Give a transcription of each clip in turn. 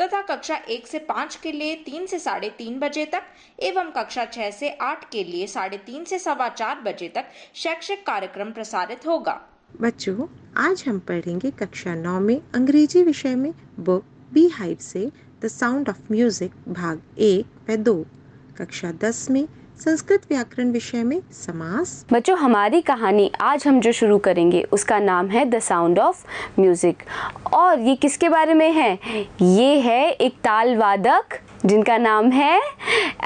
तथा कक्षा एक से पाँच के लिए तीन से साढ़े तीन बजे तक एवं कक्षा छः से आठ के लिए साढ़े तीन से सवा चार बजे तक शैक्षिक कार्यक्रम प्रसारित होगा बच्चों आज हम पढ़ेंगे कक्षा नौ में अंग्रेजी विषय में बुक बी हाइव से द साउंड ऑफ म्यूजिक भाग एक व दो कक्षा दस में संस्कृत व्याकरण विषय में समास बच्चों हमारी कहानी आज हम जो शुरू करेंगे उसका नाम है द साउंड ऑफ म्यूजिक और ये किसके बारे में है ये है एक ताल वादक जिनका नाम है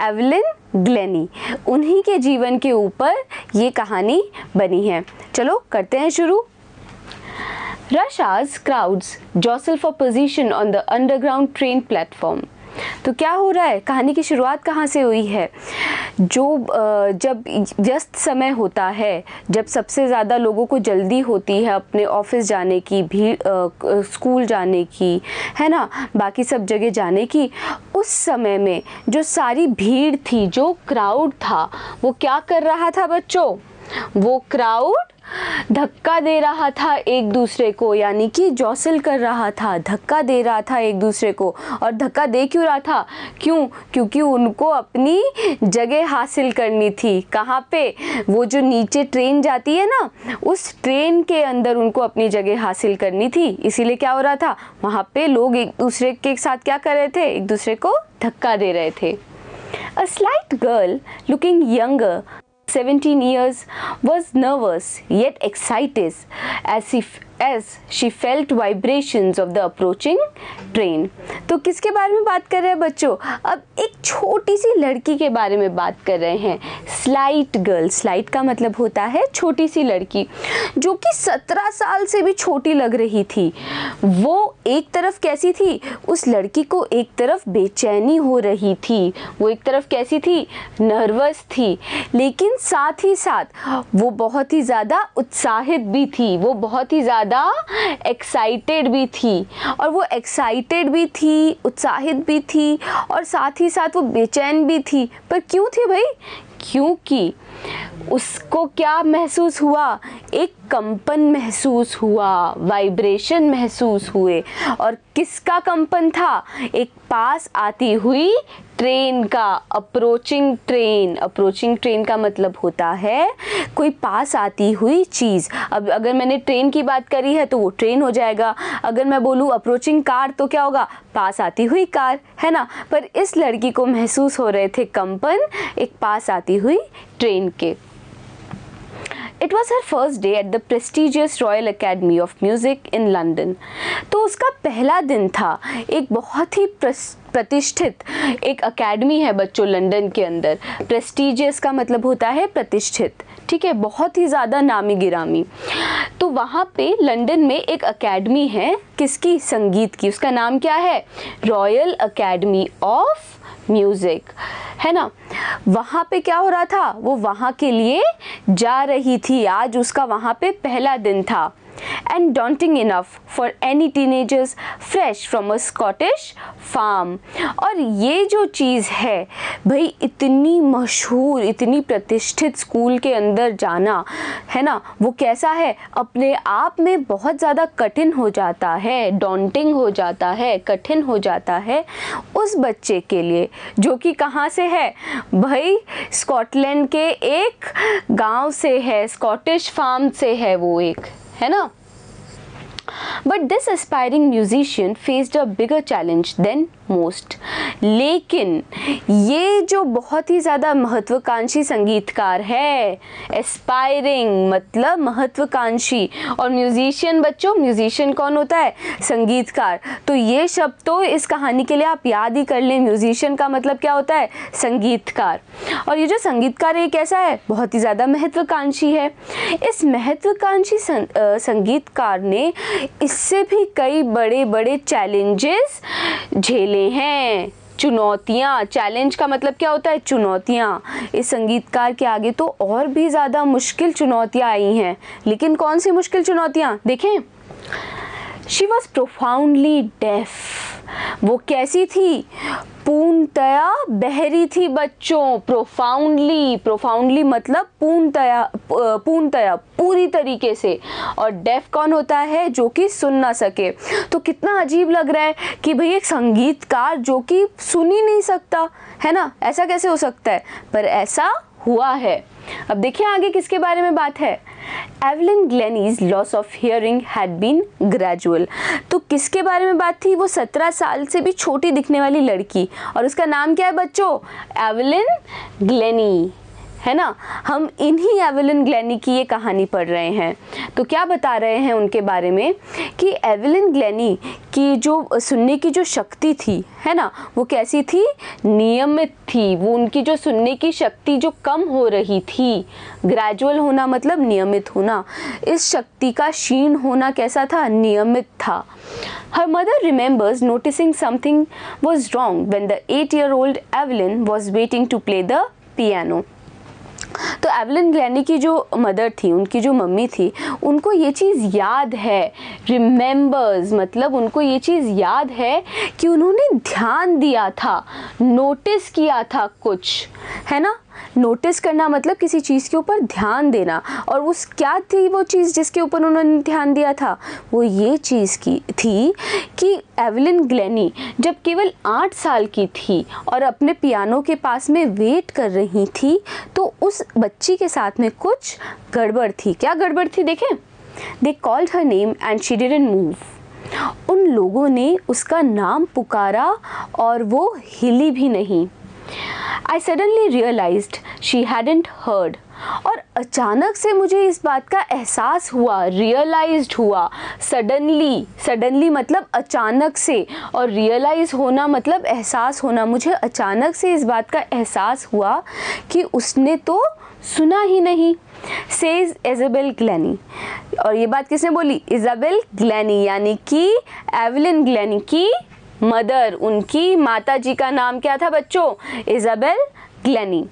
एवलिन ग्लेनी उन्हीं के जीवन के ऊपर ये कहानी बनी है चलो करते हैं शुरू Russia's crowds jostle for position on the underground train platform. तो क्या हो रहा है कहानी की शुरुआत कहाँ से हुई है जो जब व्यस्त समय होता है जब सबसे ज़्यादा लोगों को जल्दी होती है अपने ऑफिस जाने की भी स्कूल जाने की है ना बाकी सब जगह जाने की उस समय में जो सारी भीड़ थी जो क्राउड था वो क्या कर रहा था बच्चों वो क्राउड धक्का दे रहा था एक दूसरे को यानी कि जौसल कर रहा था धक्का दे रहा था एक दूसरे को और धक्का दे क्यों रहा था क्यों क्योंकि उनको अपनी जगह हासिल करनी थी कहाँ पे वो जो नीचे ट्रेन जाती है ना उस ट्रेन के अंदर उनको अपनी जगह हासिल करनी थी इसीलिए क्या हो रहा था वहाँ पे लोग एक दूसरे के साथ क्या कर रहे थे एक दूसरे को धक्का दे रहे थे a slight girl looking younger 17 years was nervous yet excited as if as she felt vibration of the approaching train तो किसके बारे में बात कर रहे हैं बच्चों अब एक छोटी सी लड़की के बारे में बात कर रहे हैं स्लाइट गर्ल स्लाइट का मतलब होता है छोटी सी लड़की जो कि सत्रह साल से भी छोटी लग रही थी वो एक तरफ कैसी थी उस लड़की को एक तरफ बेचैनी हो रही थी वो एक तरफ कैसी थी नर्वस थी लेकिन साथ ही साथ वो बहुत ही ज़्यादा उत्साहित भी थी वो बहुत ही ज़्यादा ज़्यादा एक्साइटेड भी थी और वो एक्साइटेड भी थी उत्साहित भी थी और साथ ही साथ वो बेचैन भी थी पर क्यों थी भाई क्योंकि उसको क्या महसूस हुआ एक कंपन महसूस हुआ वाइब्रेशन महसूस हुए और किसका कंपन था एक पास आती हुई ट्रेन का अप्रोचिंग ट्रेन अप्रोचिंग ट्रेन का मतलब होता है कोई पास आती हुई चीज़ अब अगर मैंने ट्रेन की बात करी है तो वो ट्रेन हो जाएगा अगर मैं बोलूँ अप्रोचिंग कार तो क्या होगा पास आती हुई कार है ना पर इस लड़की को महसूस हो रहे थे कंपन एक पास आती हुई ट्रेन के it was her first day at the prestigious Royal Academy of Music in London तो उसका पहला दिन था एक बहुत ही प्रतिष्ठित एक अकेडमी है बच्चों लंदन के अंदर प्रेस्टिजियस का मतलब होता है प्रतिष्ठित ठीक है बहुत ही ज़्यादा नामी गिरामी तो वहाँ पे लंदन में एक अकेडमी है किसकी संगीत की उसका नाम क्या है रॉयल अकेडमी ऑफ म्यूज़िक है ना वहाँ पे क्या हो रहा था वो वहाँ के लिए जा रही थी आज उसका वहाँ पे पहला दिन था and daunting enough for any teenagers fresh from a Scottish farm. और ये जो चीज़ है भाई इतनी मशहूर इतनी प्रतिष्ठित स्कूल के अंदर जाना है ना वो कैसा है अपने आप में बहुत ज़्यादा कठिन हो जाता है डॉन्टिंग हो जाता है कठिन हो जाता है उस बच्चे के लिए जो कि कहाँ से है भाई स्कॉटलैंड के एक गांव से है स्कॉटिश फार्म से है वो एक But this aspiring musician faced a bigger challenge than most लेकिन ये जो बहुत ही ज़्यादा महत्वाकांक्षी संगीतकार है एस्पायरिंग मतलब महत्वाकांक्षी और म्यूजिशियन बच्चों म्यूजिशियन कौन होता है संगीतकार तो ये शब्द तो इस कहानी के लिए आप याद ही कर लें म्यूजिशियन का मतलब क्या होता है संगीतकार और ये जो संगीतकार है कैसा है बहुत ही ज़्यादा महत्वाकांक्षी है इस महत्वाकांक्षी सं, संगीतकार ने इससे भी कई बड़े बड़े चैलेंजेस झेले रहे हैं चुनौतियाँ चैलेंज का मतलब क्या होता है चुनौतियाँ इस संगीतकार के आगे तो और भी ज़्यादा मुश्किल चुनौतियाँ आई हैं लेकिन कौन सी मुश्किल चुनौतियाँ देखें शी वॉज प्रोफाउंडली डेफ वो कैसी थी पूर्णतया बहरी थी बच्चों प्रोफाउंडली प्रोफाउंडली मतलब पूर्णतया पूर्णतया पूरी तरीके से और डेफ कौन होता है जो कि सुन ना सके तो कितना अजीब लग रहा है कि भाई एक संगीतकार जो कि सुन ही नहीं सकता है ना ऐसा कैसे हो सकता है पर ऐसा हुआ है अब देखिए आगे किसके बारे में बात है Evelyn Glennie's loss of hearing had been gradual तो किसके बारे में बात थी वो सत्रह साल से भी छोटी दिखने वाली लड़की और उसका नाम क्या है बच्चों एवलिन ग्लेनी है ना हम इन्हीं एवेलिन ग्लैनी की ये कहानी पढ़ रहे हैं तो क्या बता रहे हैं उनके बारे में कि एवेलिन ग्लैनी की जो सुनने की जो शक्ति थी है ना वो कैसी थी नियमित थी वो उनकी जो सुनने की शक्ति जो कम हो रही थी ग्रेजुअल होना मतलब नियमित होना इस शक्ति का क्षीण होना कैसा था नियमित था her mother remembers noticing something was wrong when the eight year old Evelyn was waiting to play the piano तो एवलिन ग्लैनी की जो मदर थी उनकी जो मम्मी थी उनको ये चीज़ याद है रिमेंबर्स मतलब उनको ये चीज़ याद है कि उन्होंने ध्यान दिया था नोटिस किया था कुछ है ना नोटिस करना मतलब किसी चीज़ के ऊपर ध्यान देना और उस क्या थी वो चीज़ जिसके ऊपर उन्होंने ध्यान दिया था वो ये चीज़ की थी कि एवलिन ग्लैनी जब केवल आठ साल की थी और अपने पियानो के पास में वेट कर रही थी तो उस बच्ची के साथ में कुछ गड़बड़ थी क्या गड़बड़ थी देखें they called her name and she didn't move उन लोगों ने उसका नाम पुकारा और वो हिली भी नहीं I suddenly realise she hadn't heard और अचानक से मुझे इस बात का एहसास हुआ रियलाइज हुआ सडनली सडनली मतलब अचानक से और रियलाइज़ होना मतलब एहसास होना मुझे अचानक से इस बात का एहसास हुआ कि उसने तो सुना ही नहीं सेज एजाबेल ग्लैनी और ये बात किसने बोली इजाबेल ग्लैनी यानी कि एवलिन ग्लैनी की मदर उनकी माता जी का नाम क्या था बच्चों Isabel Glennie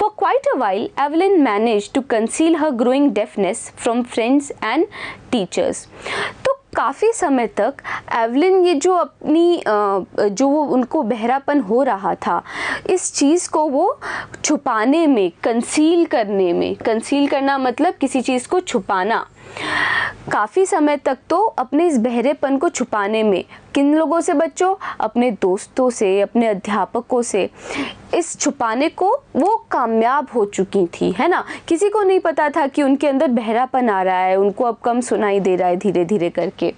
For quite a while, Evelyn managed to conceal her growing deafness from friends and teachers. तो काफ़ी समय तक एवलिन ये जो अपनी जो उनको बहरापन हो रहा था इस चीज़ को वो छुपाने में कंसील करने में कंसील करना मतलब किसी चीज़ को छुपाना काफ़ी समय तक तो अपने इस बहरेपन को छुपाने में किन लोगों से बच्चों अपने दोस्तों से अपने अध्यापकों से इस छुपाने को वो कामयाब हो चुकी थी है ना किसी को नहीं पता था कि उनके अंदर बहरापन आ रहा है उनको अब कम सुनाई दे रहा है धीरे धीरे करके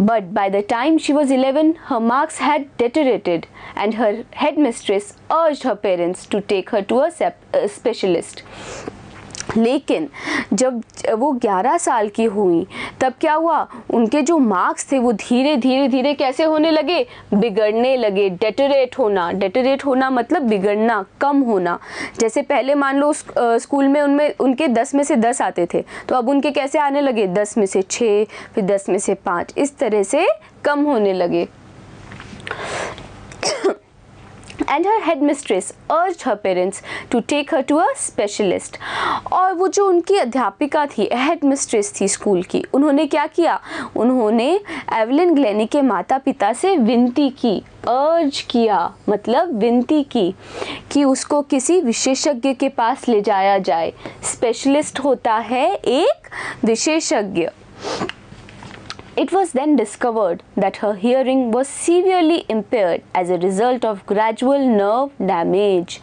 but by the time she was eleven her marks had deteriorated and her headmistress urge her parents to take her to a specialist लेकिन जब वो 11 साल की हुई तब क्या हुआ उनके जो मार्क्स थे वो धीरे धीरे धीरे कैसे होने लगे बिगड़ने लगे डेटोरेट होना डेटोरेट होना मतलब बिगड़ना कम होना जैसे पहले मान लो स्कूल में उनमें उनके 10 में से 10 आते थे तो अब उनके कैसे आने लगे 10 में से 6 फिर 10 में से 5 इस तरह से कम होने लगे and her headmistress urge her parents to take her to a specialist और वो जो उनकी अध्यापिका थी हेड मिस्ट्रेस थी स्कूल की उन्होंने क्या किया उन्होंने एवलिन ग्लैनी के माता पिता से विनती की अर्ज किया मतलब विनती की कि उसको किसी विशेषज्ञ के पास ले जाया जाए स्पेशलिस्ट होता है एक विशेषज्ञ It was then discovered that her hearing was severely impaired as a result of gradual nerve damage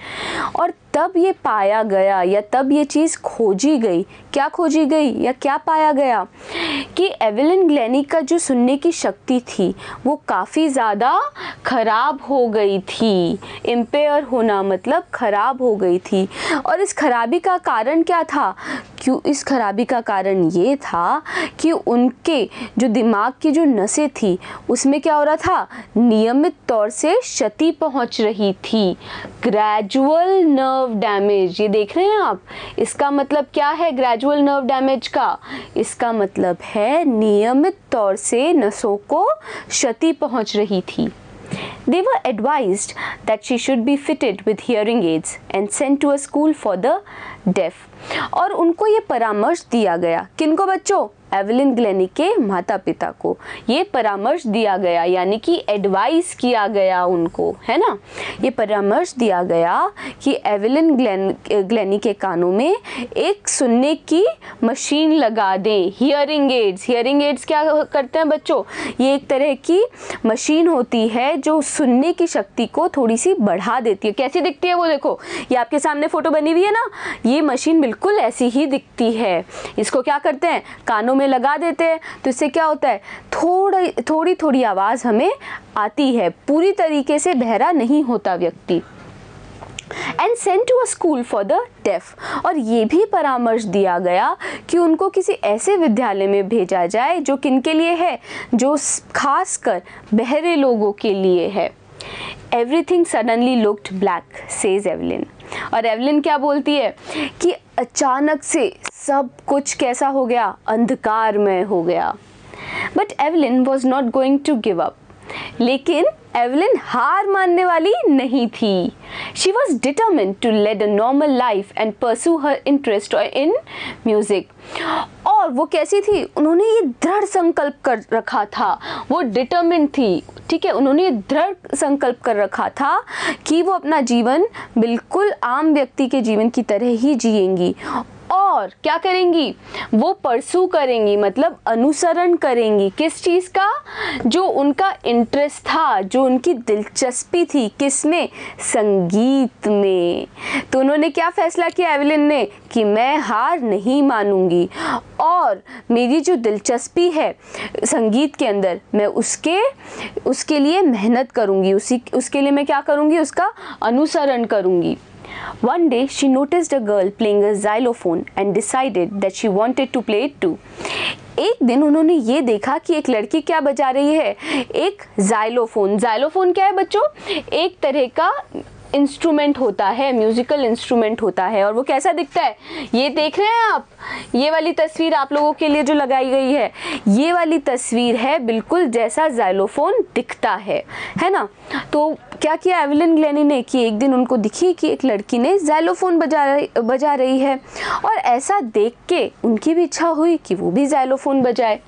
और तब ये पाया गया या तब ये चीज़ खोजी गई क्या खोजी गई या क्या पाया गया कि एविलन ग्लैनी का जो सुनने की शक्ति थी वो काफ़ी ज़्यादा ख़राब हो गई थी एम्पेयर होना मतलब ख़राब हो गई थी और इस खराबी का कारण क्या था क्यों इस खराबी का कारण ये था कि उनके जो दिमाग की जो नसें थी उसमें क्या हो रहा था नियमित तौर से क्षति पहुंच रही थी ग्रेजुअल नर्व डैमेज ये देख रहे हैं आप इसका मतलब क्या है ग्रेजुअल रेसिडुअल नर्व डैमेज का इसका मतलब है नियमित तौर से नसों को क्षति पहुंच रही थी they were advise that she should be fitted with hearing aids and sent to a school for the deaf और उनको ये परामर्श दिया गया किनको बच्चों एवलिन ग्लेनिक के माता पिता को ये परामर्श दिया गया यानी कि एडवाइस किया गया उनको है ना ये परामर्श दिया गया कि एवलिन ग्लेन ग्लेनी के कानों में एक सुनने की मशीन लगा दें हियरिंग एड्स हियरिंग एड्स क्या करते हैं बच्चों ये एक तरह की मशीन होती है जो सुनने की शक्ति को थोड़ी सी बढ़ा देती है कैसी दिखती है वो देखो ये आपके सामने फ़ोटो बनी हुई है ना ये मशीन बिल्कुल ऐसी ही दिखती है इसको क्या करते हैं कानों में में लगा देते हैं तो इससे क्या होता है थोड़ी थोड़ी थोड़ी आवाज़ हमें आती है पूरी तरीके से बहरा नहीं होता व्यक्ति and sent to a school for the deaf और ये भी परामर्श दिया गया कि उनको किसी ऐसे विद्यालय में भेजा जाए जो किन के लिए है जो खासकर बहरे लोगों के लिए है everything suddenly looked black says Evelyn और एवलिन क्या बोलती है कि अचानक से सब कुछ कैसा हो गया अंधकार में हो गया but Evelyn was not going to give up लेकिन एवलिन हार मानने वाली नहीं थी she was determined to lead a normal life and pursue her interest in music और वो कैसी थी उन्होंने ये दृढ़ संकल्प कर रखा था वो डिटर्मिन थी ठीक है उन्होंने ये दृढ़ संकल्प कर रखा था कि वो अपना जीवन बिल्कुल आम व्यक्ति के जीवन की तरह ही जिएंगी और क्या करेंगी वो परसू करेंगी मतलब अनुसरण करेंगी किस चीज़ का जो उनका इंटरेस्ट था जो उनकी दिलचस्पी थी किस में संगीत में तो उन्होंने क्या फ़ैसला किया एवलिन ने कि मैं हार नहीं मानूंगी और मेरी जो दिलचस्पी है संगीत के अंदर मैं उसके उसके लिए मेहनत करूंगी उसी उसके लिए मैं क्या करूंगी उसका अनुसरण करूंगी One day, she noticed a girl playing a xylophone and decided that she wanted to play it too. एक दिन उन्होंने ये देखा कि एक लड़की क्या बजा रही है एक जाइलोफोन जाइलोफोन क्या है बच्चों एक तरह का इंस्ट्रूमेंट होता है म्यूज़िकल इंस्ट्रूमेंट होता है और वो कैसा दिखता है ये देख रहे हैं आप ये वाली तस्वीर आप लोगों के लिए जो लगाई गई है ये वाली तस्वीर है बिल्कुल जैसा जाइलोफोन दिखता है है ना तो क्या किया एवलिन ग्लैनी ने कि एक दिन उनको दिखी कि एक लड़की ने जैलोफोन बजा बजा रही है और ऐसा देख के उनकी भी इच्छा हुई कि वो भी जैलोफोन बजाए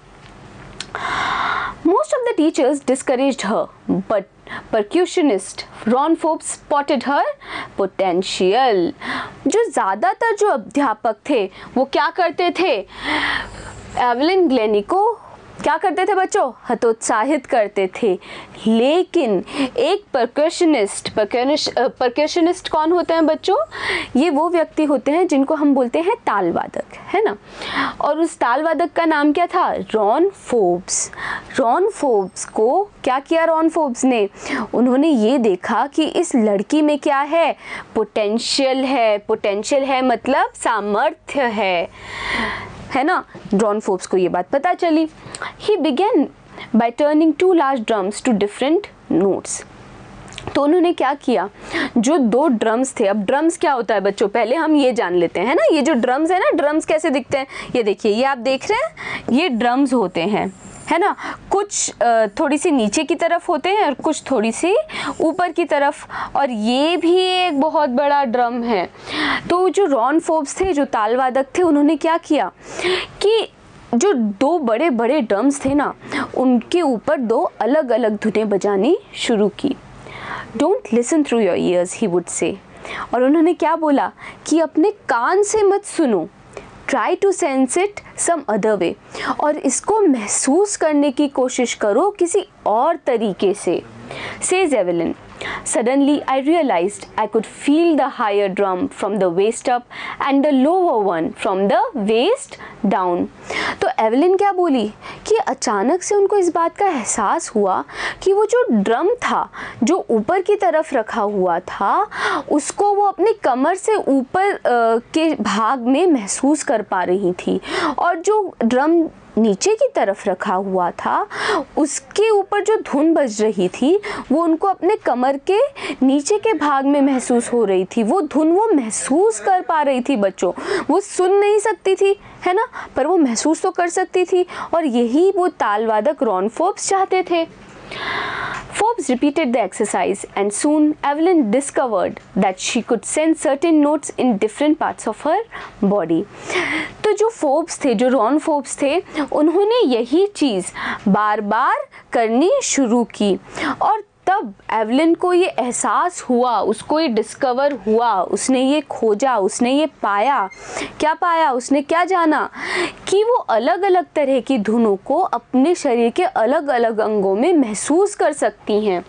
most of the teachers discourage her but percussionist Ron फोप स्पॉटेड हर पोटेंशियल जो ज़्यादातर जो अध्यापक थे वो क्या करते थे एवलिन ग्लेनी को क्या करते थे बच्चों हतोत्साहित करते थे लेकिन एक प्रकर्शनिस्ट प्रकर्शनिस्ट कौन होते हैं बच्चों ये वो व्यक्ति होते हैं जिनको हम बोलते हैं तालवादक है ना और उस तालवादक का नाम क्या था रॉन फोब्स रॉन फोब्स को क्या किया रॉन फोब्स ने उन्होंने ये देखा कि इस लड़की में क्या है पोटेंशियल है पोटेंशियल है मतलब सामर्थ्य है है ना ड्रॉन फोर्ब्स को ये बात पता चली he began by turning two large drums to different notes तो उन्होंने क्या किया जो दो ड्रम्स थे अब ड्रम्स क्या होता है बच्चों पहले हम ये जान लेते हैं ना ये जो ड्रम्स है ना ड्रम्स कैसे दिखते हैं ये देखिए ये आप देख रहे हैं ये ड्रम्स होते हैं है ना कुछ थोड़ी सी नीचे की तरफ होते हैं और कुछ थोड़ी सी ऊपर की तरफ और ये भी एक बहुत बड़ा ड्रम है तो जो रॉन फोब्स थे जो तालवादक थे उन्होंने क्या किया कि जो दो बड़े बड़े ड्रम्स थे ना उनके ऊपर दो अलग अलग धुनें बजानी शुरू की don't listen through your ears he would say और उन्होंने क्या बोला कि अपने कान से मत सुनो try to sense it some other way और इसको महसूस करने की कोशिश करो किसी और तरीके से says Evelyn Suddenly, I realized I could feel the higher drum from the waist up and the lower one from the waist down. तो एवलिन क्या बोली कि अचानक से उनको इस बात का एहसास हुआ कि वो जो ड्रम था जो ऊपर की तरफ रखा हुआ था उसको वो अपनी कमर से ऊपर के भाग में महसूस कर पा रही थी और जो ड्रम नीचे की तरफ रखा हुआ था उसके ऊपर जो धुन बज रही थी वो उनको अपने कमर के नीचे के भाग में महसूस हो रही थी वो धुन वो महसूस कर पा रही थी बच्चों वो सुन नहीं सकती थी है ना पर वो महसूस तो कर सकती थी और यही वो तालवादक रॉनफोब्स चाहते थे Forbes repeated the exercise and soon Evelyn discovered that she could send certain notes in different parts of her body. तो जो Forbes थे जो Ron Forbes थे उन्होंने यही चीज़ बार बार करनी शुरू की और तब एवलिन को ये एहसास हुआ उसको ये डिस्कवर हुआ उसने ये खोजा उसने ये पाया क्या पाया उसने क्या जाना कि वो अलग अलग तरह की धुनों को अपने शरीर के अलग अलग अंगों में महसूस कर सकती हैं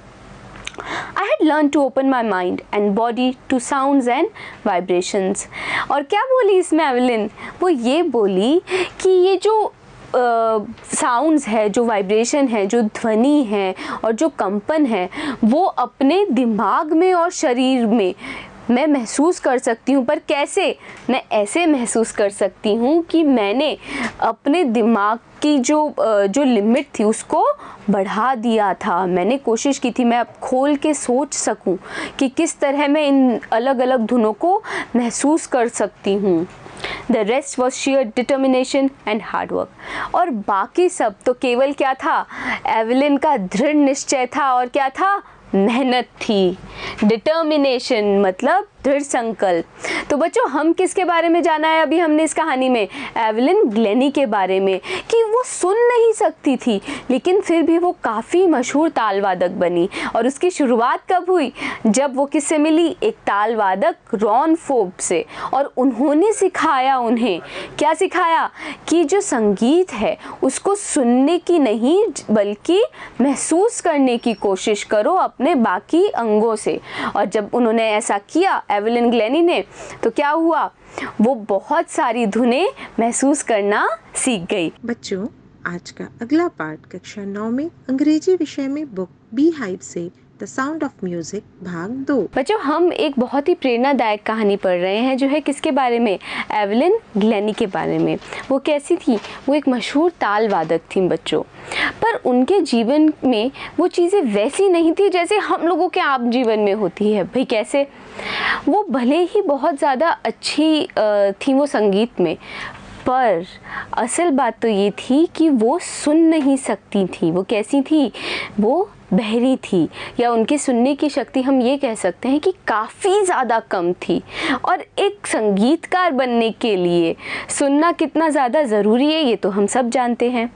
I had learn to open my mind and body to sound and vibrations और क्या बोली इसमें एवलिन वो ये बोली कि ये जो साउंड्स है जो वाइब्रेशन है जो ध्वनि है और जो कंपन है वो अपने दिमाग में और शरीर में मैं महसूस कर सकती हूँ पर कैसे मैं ऐसे महसूस कर सकती हूँ कि मैंने अपने दिमाग की जो जो लिमिट थी उसको बढ़ा दिया था मैंने कोशिश की थी मैं अब खोल के सोच सकूँ कि किस तरह मैं इन अलग अलग धुनों को महसूस कर सकती हूँ the rest was sheer determination and hard work और बाकी सब तो केवल क्या था एवलिन का दृढ़ निश्चय था और क्या था मेहनत थी डिटर्मिनेशन मतलब दृढ़ संकल्प तो बच्चों हम किसके बारे में जाना है अभी हमने इस कहानी में एवलिन ग्लेनी के बारे में कि वो सुन नहीं सकती थी लेकिन फिर भी वो काफ़ी मशहूर तालवादक बनी और उसकी शुरुआत कब हुई जब वो किससे मिली एक तालवादक रॉन फोब से और उन्होंने सिखाया उन्हें क्या सिखाया कि जो संगीत है उसको सुनने की नहीं बल्कि महसूस करने की कोशिश करो अपने बाकी अंगों से से और जब उन्होंने ऐसा किया एवलिन ग्लेनी ने तो क्या हुआ वो बहुत सारी धुनें महसूस करना सीख गई बच्चों आज का अगला पार्ट कक्षा नौ में अंग्रेजी विषय में बुक बी हाइव से द साउंड ऑफ म्यूजिक भाग दो बच्चों हम एक बहुत ही प्रेरणादायक कहानी पढ़ रहे हैं जो है किसके बारे में एवलिन ग्लैनी के बारे में वो कैसी थी वो एक मशहूर ताल वादक थी बच्चों पर उनके जीवन में वो चीज़ें वैसी नहीं थी जैसे हम लोगों के आम जीवन में होती है भाई कैसे वो भले ही बहुत ज़्यादा अच्छी थी वो संगीत में पर असल बात तो ये थी कि वो सुन नहीं सकती थी वो कैसी थी वो बहरी थी या उनके सुनने की शक्ति हम ये कह सकते हैं कि काफ़ी ज़्यादा कम थी और एक संगीतकार बनने के लिए सुनना कितना ज़्यादा ज़रूरी है ये तो हम सब जानते हैं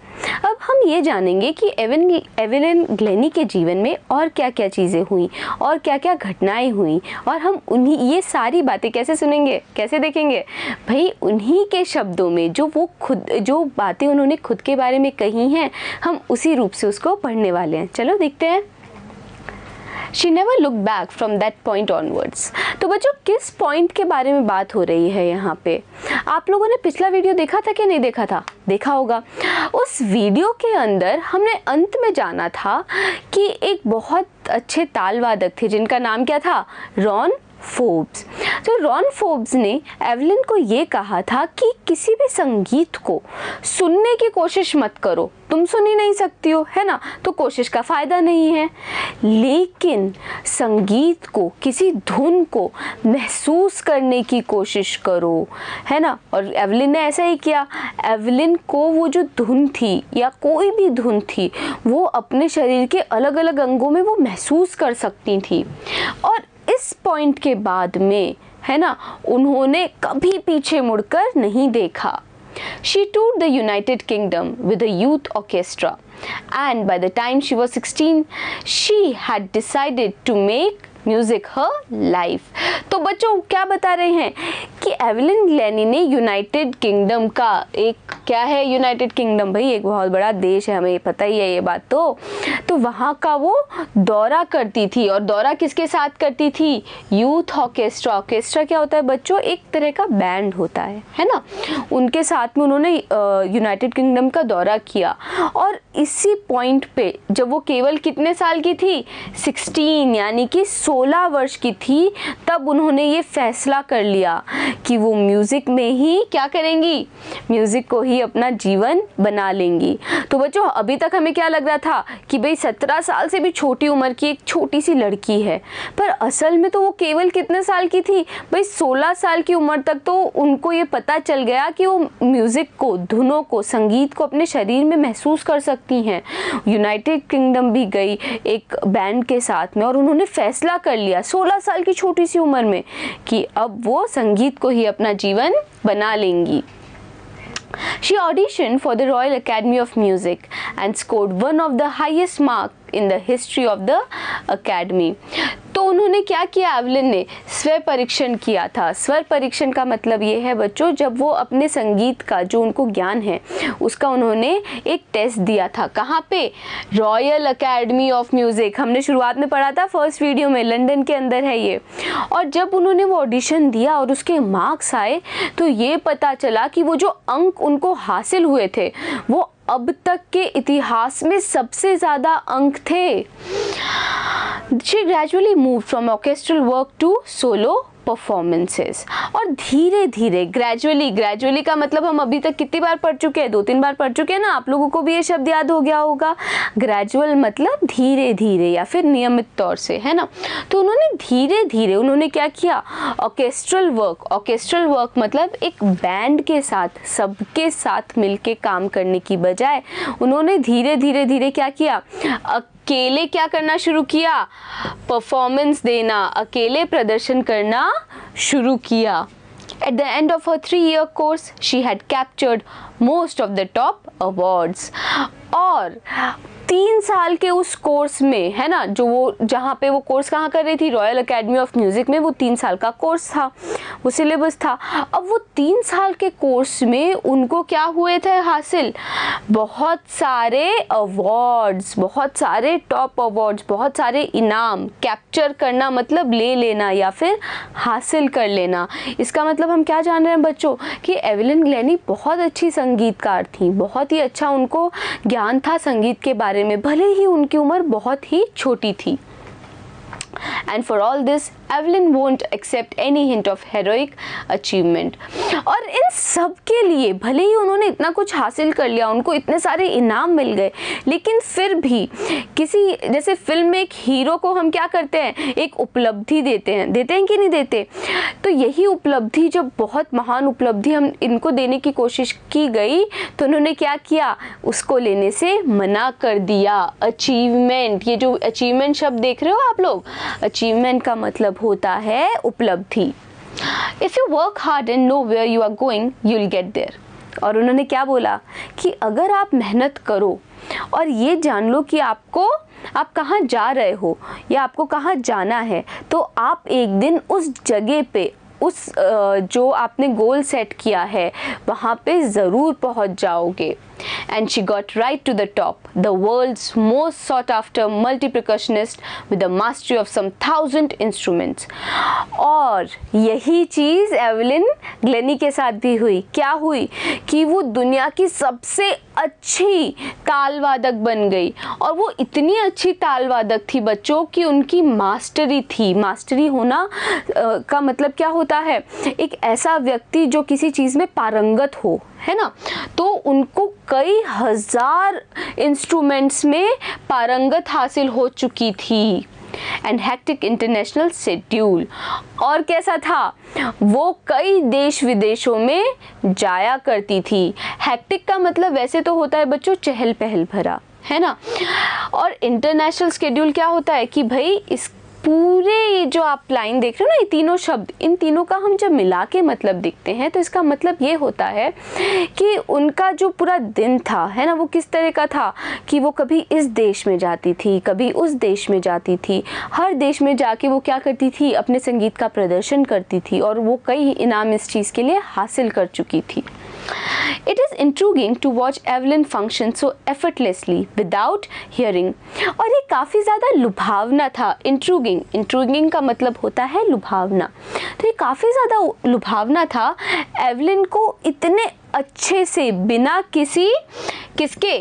अब हम ये जानेंगे कि एवन एवेलिन ग्लेनी के जीवन में और क्या क्या चीज़ें हुई और क्या क्या घटनाएं हुई और हम उन्हीं ये सारी बातें कैसे सुनेंगे कैसे देखेंगे भाई उन्हीं के शब्दों में जो वो खुद जो बातें उन्होंने खुद के बारे में कही हैं हम उसी रूप से उसको पढ़ने वाले हैं चलो देखते देखते हैं She never looked back from that point onwards. तो बच्चों किस पॉइंट के बारे में बात हो रही है यहाँ पे आप लोगों ने पिछला वीडियो देखा था कि नहीं देखा था देखा होगा उस वीडियो के अंदर हमने अंत में जाना था कि एक बहुत अच्छे तालवादक थे जिनका नाम क्या था रॉन फोब्स तो रॉन फोब्स ने एवलिन को ये कहा था कि किसी भी संगीत को सुनने की कोशिश मत करो तुम सुन ही नहीं सकती हो है ना तो कोशिश का फ़ायदा नहीं है लेकिन संगीत को किसी धुन को महसूस करने की कोशिश करो है ना और एवलिन ने ऐसा ही किया एवलिन को वो जो धुन थी या कोई भी धुन थी वो अपने शरीर के अलग अलग अंगों में वो महसूस कर सकती थी और इस पॉइंट के बाद में है ना उन्होंने कभी पीछे मुड़कर नहीं देखा She toured the United Kingdom with a youth orchestra, and by the time she was 16, she had decided to make music her life तो बच्चों क्या बता रहे हैं कि एवलिन ग्लैनी ने यूनाइटेड किंगडम का एक क्या है यूनाइटेड किंगडम भाई एक बहुत बड़ा देश है हमें पता ही है ये बात तो तो वहाँ का वो दौरा करती थी और दौरा किसके साथ करती थी यूथ ऑर्केस्ट्रा ऑर्केस्ट्रा क्या होता है बच्चों एक तरह का बैंड होता है है ना उनके साथ में उन्होंने यूनाइटेड किंगडम का दौरा किया और इसी पॉइंट पे जब वो केवल कितने साल की थी सिक्सटीन यानी कि 16 वर्ष की थी तब उन्होंने ये फैसला कर लिया कि वो म्यूज़िक में ही क्या करेंगी म्यूज़िक को ही अपना जीवन बना लेंगी तो बच्चों अभी तक हमें क्या लग रहा था कि भाई 17 साल से भी छोटी उम्र की एक छोटी सी लड़की है पर असल में तो वो केवल कितने साल की थी भाई 16 साल की उम्र तक तो उनको ये पता चल गया कि वो म्यूज़िक को धुनों को संगीत को अपने शरीर में महसूस कर सकती हैं यूनाइटेड किंगडम भी गई एक बैंड के साथ में और उन्होंने फैसला कर लिया 16 साल की छोटी सी उम्र में कि अब वो संगीत को ही अपना जीवन बना लेंगी She auditioned for the Royal Academy of Music and scored one of the highest marks in the history of the academy. तो उन्होंने क्या किया एवलिन ने स्वर परीक्षण किया था स्वर परीक्षण का मतलब ये है बच्चों जब वो अपने संगीत का जो उनको ज्ञान है उसका उन्होंने एक टेस्ट दिया था कहाँ पे रॉयल अकेडमी ऑफ म्यूज़िक हमने शुरुआत में पढ़ा था फर्स्ट वीडियो में लंदन के अंदर है ये और जब उन्होंने वो ऑडिशन दिया और उसके मार्क्स आए तो ये पता चला कि वो जो अंक उनको हासिल हुए थे वो अब तक के इतिहास में सबसे ज़्यादा अंक थे she gradually move from orchestral work to solo performances और धीरे धीरे ग्रेजुअली ग्रेजुअली का मतलब हम अभी तक कितनी बार पढ़ चुके हैं दो तीन बार पढ़ चुके हैं ना आप लोगों को भी ये शब्द याद हो गया होगा ग्रेजुअल मतलब धीरे धीरे या फिर नियमित तौर से है ना तो उन्होंने धीरे धीरे उन्होंने क्या किया ऑर्केस्ट्रल वर्क ऑर्केस्ट्रल वर्क मतलब एक बैंड के साथ सबके साथ मिलके काम करने की बजाय उन्होंने धीरे धीरे धीरे क्या किया अकेले क्या करना शुरू किया परफॉर्मेंस देना अकेले प्रदर्शन करना शुरू किया at the end of a three year course she had captured most of the top awards और तीन साल के उस कोर्स में है ना जो वो जहाँ पे वो कोर्स कहाँ कर रही थी रॉयल एकेडमी ऑफ म्यूज़िक में वो तीन साल का कोर्स था वो सिलेबस था अब वो तीन साल के कोर्स में उनको क्या हुए थे हासिल बहुत सारे अवार्ड्स बहुत सारे टॉप अवार्ड्स बहुत सारे इनाम कैप्चर करना मतलब ले लेना या फिर हासिल कर लेना इसका मतलब हम क्या जान रहे हैं बच्चों कि एविलन ग्लैनी बहुत अच्छी संगीतकार थी बहुत ही अच्छा उनको ज्ञान था संगीत के बारे में भले ही उनकी उम्र बहुत ही छोटी थी and for all this Evelyn won't accept any hint of heroic achievement और इन सब के लिए भले ही उन्होंने इतना कुछ हासिल कर लिया उनको इतने सारे इनाम मिल गए लेकिन फिर भी किसी जैसे फिल्म में एक हीरो को हम क्या करते हैं एक उपलब्धि देते हैं देते हैं कि नहीं देते तो यही उपलब्धि जब बहुत महान उपलब्धि हम इनको देने की कोशिश की गई तो उन्होंने क्या किया उसको लेने से मना कर दिया अचीवमेंट ये जो अचीवमेंट शब्द देख रहे हो आप लोग अचीवमेंट का मतलब होता है उपलब्धि if you work hard and know where you are going you will get there और उन्होंने क्या बोला कि अगर आप मेहनत करो और ये जान लो कि आपको आप कहाँ जा रहे हो या आपको कहाँ जाना है तो आप एक दिन उस जगह पे उस जो आपने गोल सेट किया है वहाँ पे ज़रूर पहुँच जाओगे and she got right to the top the world's most sought after multi-percussionist with a mastery of some thousand instruments. और यही चीज़ एवलिन ग्लेनी के साथ भी हुई क्या हुई कि वो दुनिया की सबसे अच्छी तालवादक बन गई और वो इतनी अच्छी तालवादक थी बच्चों की उनकी मास्टरी थी मास्टरी होना आ, का मतलब क्या होता है एक ऐसा व्यक्ति जो किसी चीज़ में पारंगत हो है ना तो उनको कई हजार इंस्ट्रूमेंट्स में पारंगत हासिल हो चुकी थी एंड हेक्टिक इंटरनेशनल शेड्यूल और कैसा था वो कई देश विदेशों में जाया करती थी हेक्टिक का मतलब वैसे तो होता है बच्चों चहल पहल भरा है ना और इंटरनेशनल शेड्यूल क्या होता है कि भाई इस पूरे ये जो आप लाइन देख रहे हो ना ये तीनों शब्द इन तीनों का हम जब मिला के मतलब देखते हैं तो इसका मतलब ये होता है कि उनका जो पूरा दिन था है ना वो किस तरह का था कि वो कभी इस देश में जाती थी कभी उस देश में जाती थी हर देश में जाके वो क्या करती थी अपने संगीत का प्रदर्शन करती थी और वो कई इनाम इस चीज़ के लिए हासिल कर चुकी थी It is intriguing to watch Evelyn function so effortlessly without hearing. और ये काफ़ी ज़्यादा लुभावना था इंट्रूगिंग इंट्रूगिंग का मतलब होता है लुभावना तो ये काफ़ी ज़्यादा लुभावना था एवलिन को इतने अच्छे से बिना किसी किसके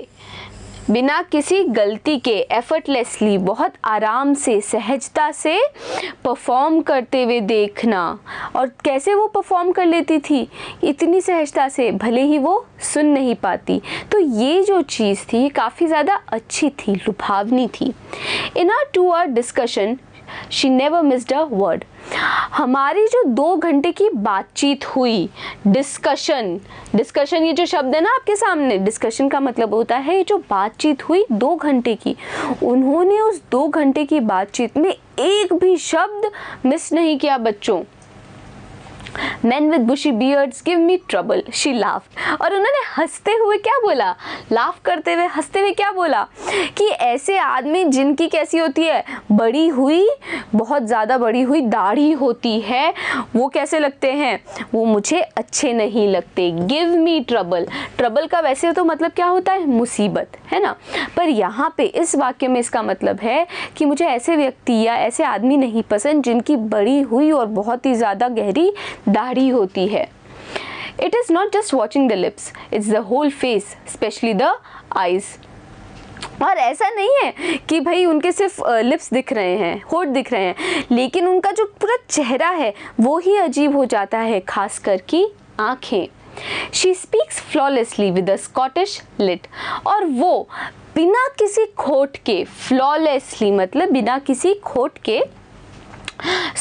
बिना किसी गलती के एफर्टलेसली बहुत आराम से सहजता से परफॉर्म करते हुए देखना और कैसे वो परफॉर्म कर लेती थी इतनी सहजता से भले ही वो सुन नहीं पाती तो ये जो चीज़ थी काफ़ी ज़्यादा अच्छी थी लुभावनी थी in R to R discussion she never missed a word हमारी जो दो घंटे की बातचीत हुई डिस्कशन डिस्कशन ये जो शब्द है ना आपके सामने डिस्कशन का मतलब होता है ये जो बातचीत हुई दो घंटे की उन्होंने उस दो घंटे की बातचीत में एक भी शब्द मिस नहीं किया बच्चों man with bushy beards give me trouble she laughed और उन्होंने हंसते हुए क्या बोला लाफ करते हुए हंसते हुए क्या बोला कि ऐसे आदमी जिनकी कैसी होती है बड़ी हुई बहुत ज़्यादा बड़ी हुई दाढ़ी होती है वो कैसे लगते हैं वो मुझे अच्छे नहीं लगते गिव मी ट्रबल ट्रबल का वैसे तो मतलब क्या होता है मुसीबत है ना पर यहाँ पे इस वाक्य में इसका मतलब है कि मुझे ऐसे व्यक्ति या ऐसे आदमी नहीं पसंद जिनकी बड़ी हुई और बहुत ही ज़्यादा गहरी दाढ़ी होती है it is not just watching the lips it's the whole face specially the eyes और ऐसा नहीं है कि भाई उनके सिर्फ लिप्स दिख रहे हैं होठ दिख रहे हैं लेकिन उनका जो पूरा चेहरा है वो ही अजीब हो जाता है खास कर की आँखें she speaks flawlessly with a Scottish lilt और वो बिना किसी खोट के फ्लॉलेसली मतलब बिना किसी खोट के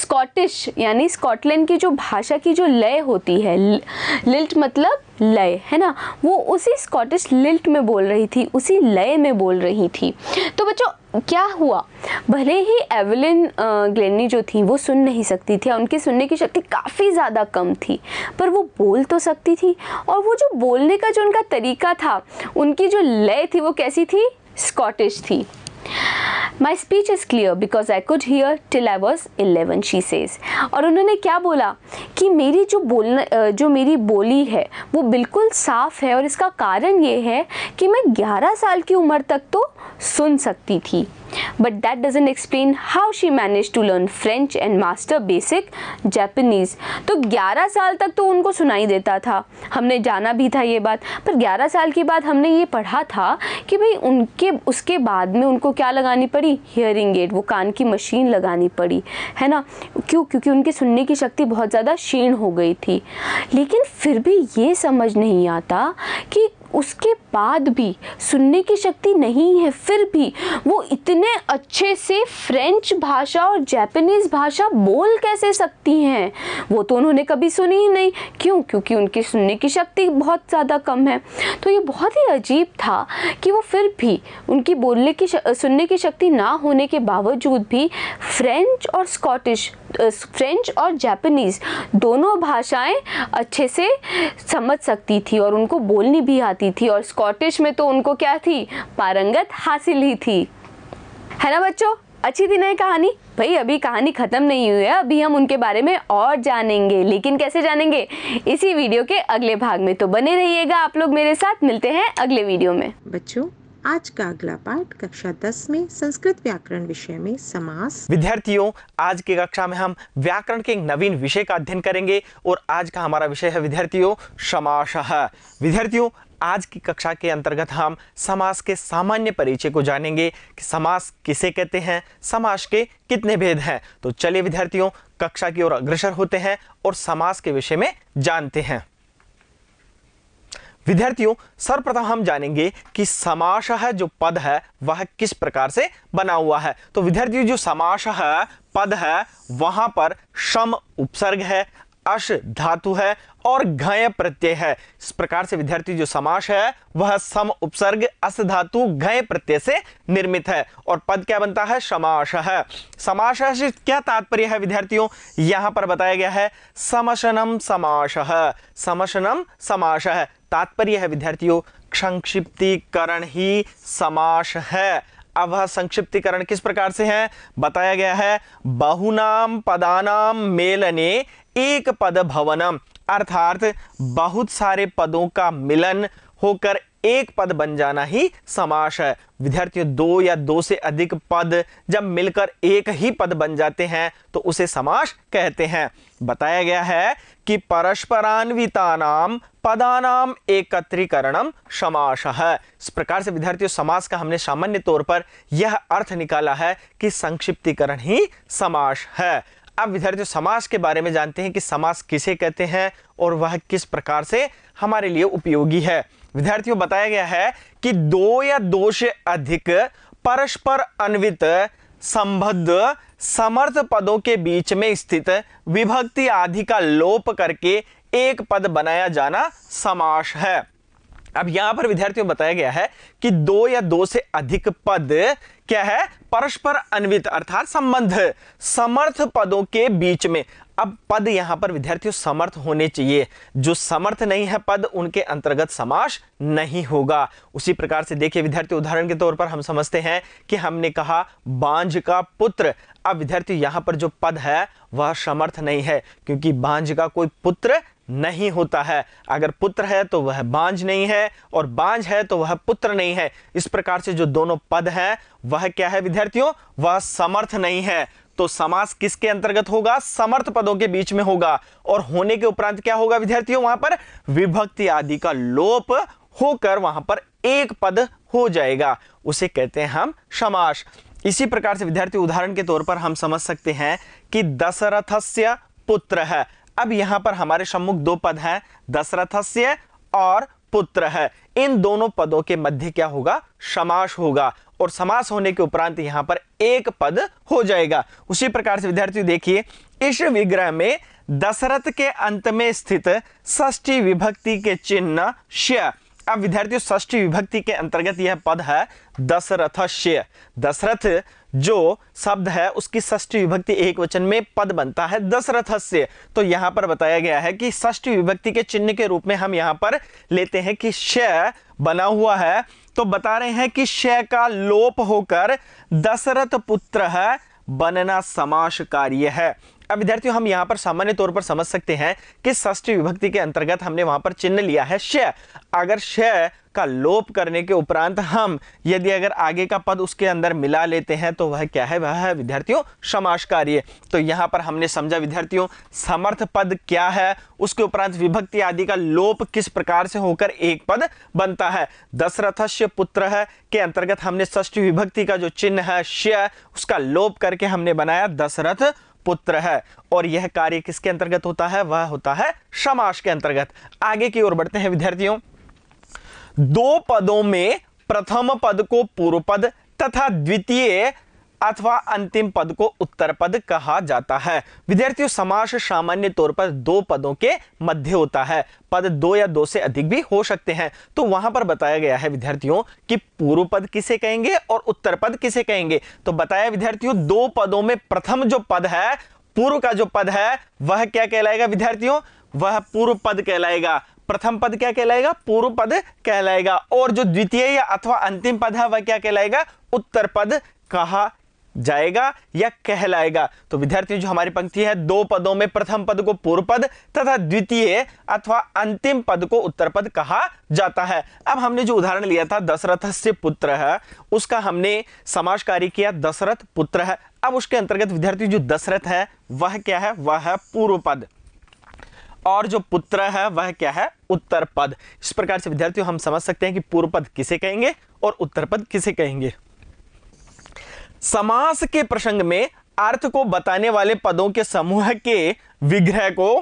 स्कॉटिश यानी स्कॉटलैंड की जो भाषा की जो लय होती है लिल्ट मतलब लय है ना वो उसी स्कॉटिश लिल्ट में बोल रही थी उसी लय में बोल रही थी तो बच्चों क्या हुआ भले ही एवलिन ग्लेनी जो थी वो सुन नहीं सकती थी उनकी सुनने की शक्ति काफ़ी ज़्यादा कम थी पर वो बोल तो सकती थी और वो जो बोलने का जो उनका तरीका था उनकी जो लय थी वो कैसी थी स्कॉटिश थी my speech is clear because I could hear till I was eleven she says और उन्होंने क्या बोला कि मेरी जो बोलना जो मेरी बोली है वो बिल्कुल साफ़ है और इसका कारण ये है कि मैं ग्यारह साल की उम्र तक तो सुन सकती थी But that doesn't explain how she managed to learn French and master basic Japanese. तो 11 साल तक तो उनको सुनाई देता था हमने जाना भी था ये बात पर 11 साल के बाद हमने ये पढ़ा था कि भाई उनके उसके बाद में उनको क्या लगानी पड़ी हियरिंग एड वो कान की मशीन लगानी पड़ी है ना क्यों क्योंकि उनकी सुनने की शक्ति बहुत ज़्यादा क्षीण हो गई थी लेकिन फिर भी ये समझ नहीं आता कि उसके बाद भी सुनने की शक्ति नहीं है फिर भी वो इतने अच्छे से फ्रेंच भाषा और जैपनीज़ भाषा बोल कैसे सकती हैं वो तो उन्होंने कभी सुनी ही नहीं क्यों क्योंकि उनकी सुनने की शक्ति बहुत ज़्यादा कम है तो ये बहुत ही अजीब था कि वो फिर भी उनकी बोलने की सुनने की शक्ति ना होने के बावजूद भी फ्रेंच और स्कॉटिश फ्रेंच और जैपनीज़ दोनों भाषाएं अच्छे से समझ सकती थी और उनको बोलनी भी आती आती थी और स्कॉटिश में तो उनको क्या थी पारंगत हासिल ही थी है ना बच्चों अच्छी थी ना कहानी भाई अभी कहानी ख़त्म नहीं हुई है अभी हम उनके बारे में और जानेंगे लेकिन कैसे जानेंगे इसी वीडियो के अगले भाग में तो बने रहिएगा आप लोग मेरे साथ मिलते हैं अगले वीडियो में बच्चों आज का अगला पाठ कक्षा 10 में संस्कृत व्याकरण विषय में समास विद्यार्थियों आज की कक्षा में हम व्याकरण के एक नवीन विषय का अध्ययन करेंगे और आज का हमारा विषय है विद्यार्थियों समास विद्यार्थियों आज की कक्षा के अंतर्गत हम समास के सामान्य परिचय को जानेंगे कि समास किसे कहते हैं समास के कितने भेद हैं तो चलिए विद्यार्थियों कक्षा की ओर अग्रसर होते हैं और समास के विषय में जानते हैं विद्यार्थियों सर्वप्रथम हम जानेंगे कि समास है जो पद है वह किस प्रकार से बना हुआ है तो विद्यार्थियों जो समास है पद है वहां पर सम उपसर्ग है अश धातु है और घय प्रत्यय है इस प्रकार से विद्यार्थी जो समास है वह सम उपसर्ग अस धातु घय प्रत्यय से निर्मित है और पद क्या बनता है समास है समास से क्या तात्पर्य है विद्यार्थियों यहां पर बताया गया है समशनम समास समशनम समास है तात्पर्य है विद्यार्थियों संक्षिप्तीकरण ही समास है अब वह संक्षिप्तीकरण किस प्रकार से है बताया गया है बहुनाम पदानाम मेलने एक पद भवनम अर्थात बहुत सारे पदों का मिलन होकर एक पद बन जाना ही समास है विद्यार्थियों दो या दो से अधिक पद जब मिलकर एक ही पद बन जाते हैं तो उसे समास कहते हैं बताया गया है कि परस्परान्विता पदा पदानाम एकत्रीकरणम समास है इस प्रकार से विद्यार्थियों समास का हमने सामान्य तौर पर यह अर्थ निकाला है कि संक्षिप्तीकरण ही समास है अब विद्यार्थियों समास के बारे में जानते हैं कि समास किसे कहते हैं और वह किस प्रकार से हमारे लिए उपयोगी है विद्यार्थियों बताया गया है कि दो या दो से अधिक परस्पर अन्वित संबद्ध समर्थ पदों के बीच में स्थित विभक्ति आदि का लोप करके एक पद बनाया जाना समास है अब यहां पर विद्यार्थियों बताया गया है कि दो या दो से अधिक पद क्या है परस्पर अन्वित अर्थात संबंध समर्थ पदों के बीच में अब पद यहां पर विद्यार्थियों समर्थ होने चाहिए जो समर्थ नहीं है पद उनके अंतर्गत समास नहीं होगा उसी प्रकार से देखिए विद्यार्थी उदाहरण के तौर पर हम समझते हैं कि हमने कहा बांझ का पुत्र अब विद्यार्थी यहां पर जो पद है वह समर्थ नहीं है क्योंकि बांझ का कोई पुत्र नहीं होता है अगर पुत्र है तो वह बांझ नहीं है और बांझ है तो वह पुत्र नहीं है इस प्रकार से जो दोनों पद हैं वह क्या है विद्यार्थियों वह समर्थ नहीं है तो समास किसके अंतर्गत होगा समर्थ पदों के बीच में होगा और होने के उपरांत क्या होगा विद्यार्थियों वहां पर विभक्ति आदि का लोप होकर वहां पर एक पद हो जाएगा उसे कहते हैं हम समास इसी प्रकार से विद्यार्थी उदाहरण के तौर पर हम समझ सकते हैं कि दशरथस्य पुत्र है अब यहां पर हमारे सम्मुख दो पद हैं दशरथस्य और पुत्र है इन दोनों पदों के मध्य क्या होगा समास होगा और समास होने के उपरांत यहां पर एक पद हो जाएगा उसी प्रकार से विद्यार्थी देखिए इस विग्रह में दशरथ के अंत में स्थित षष्ठी विभक्ति के चिन्ह श्य अब विद्यार्थियों षष्ठी विभक्ति के अंतर्गत यह पद है दशरथ श्य दशरथ जो शब्द है उसकी षष्ठी विभक्ति एक वचन में पद बनता है दशरथ से तो यहां पर बताया गया है कि षष्ठी विभक्ति के चिन्ह के रूप में हम यहां पर लेते हैं कि श्य बना हुआ है तो बता रहे हैं कि शय का लोप होकर दशरथ पुत्र है बनना समाश कार्य है अब विद्यार्थियों हम यहाँ पर सामान्य तौर पर समझ सकते हैं कि षष्ठी विभक्ति के अंतर्गत हमने वहां पर चिन्ह लिया है श अगर श का लोप करने के उपरांत हम यदि अगर आगे का पद उसके अंदर मिला लेते हैं तो वह क्या है वह है विद्यार्थियों समाश कार्य तो यहाँ पर हमने समझा विद्यार्थियों समर्थ पद क्या है उसके उपरांत विभक्ति आदि का लोप किस प्रकार से होकर एक पद बनता है दशरथस्य पुत्र है के अंतर्गत हमने ष्ठी विभक्ति का जो चिन्ह है श्य उसका लोप करके हमने बनाया दशरथ पुत्र है और यह कार्य किसके अंतर्गत होता है वह होता है समास के अंतर्गत आगे की ओर बढ़ते हैं विद्यार्थियों दो पदों में प्रथम पद को पूर्व पद तथा द्वितीय अथवा अंतिम पद को उत्तर पद कहा जाता है विद्यार्थियों समास सामान्य तौर पर दो पदों के मध्य होता है पद दो या दो से अधिक भी हो सकते हैं तो वहां पर बताया गया है विद्यार्थियों कि पूर्व पद किसे कहेंगे और उत्तर पद किसे कहेंगे तो बताया विद्यार्थियों दो पदों में प्रथम जो पद है पूर्व का जो पद है वह क्या कहलाएगा विद्यार्थियों वह पूर्व पद कहलाएगा प्रथम पद क्या कहलाएगा पूर्व पद कहलाएगा और जो द्वितीय या अथवा अंतिम पद है वह क्या कहलाएगा उत्तर पद कहा जाएगा या कहलाएगा तो विद्यार्थियों जो हमारी पंक्ति है दो पदों में प्रथम पद को पूर्व पद तथा द्वितीय अथवा अंतिम पद को उत्तर पद कहा जाता है अब हमने जो उदाहरण लिया था दशरथ से पुत्र है उसका हमने समाज कार्य किया दशरथ पुत्र है अब उसके अंतर्गत विद्यार्थी जो दशरथ है वह क्या है वह है पूर्व पद और जो पुत्र है वह क्या है उत्तर पद इस प्रकार से विद्यार्थियों हम समझ सकते हैं कि पूर्व पद किसे कहेंगे और उत्तर पद किसे कहेंगे समास के प्रसंग में अर्थ को बताने वाले पदों के समूह के विग्रह को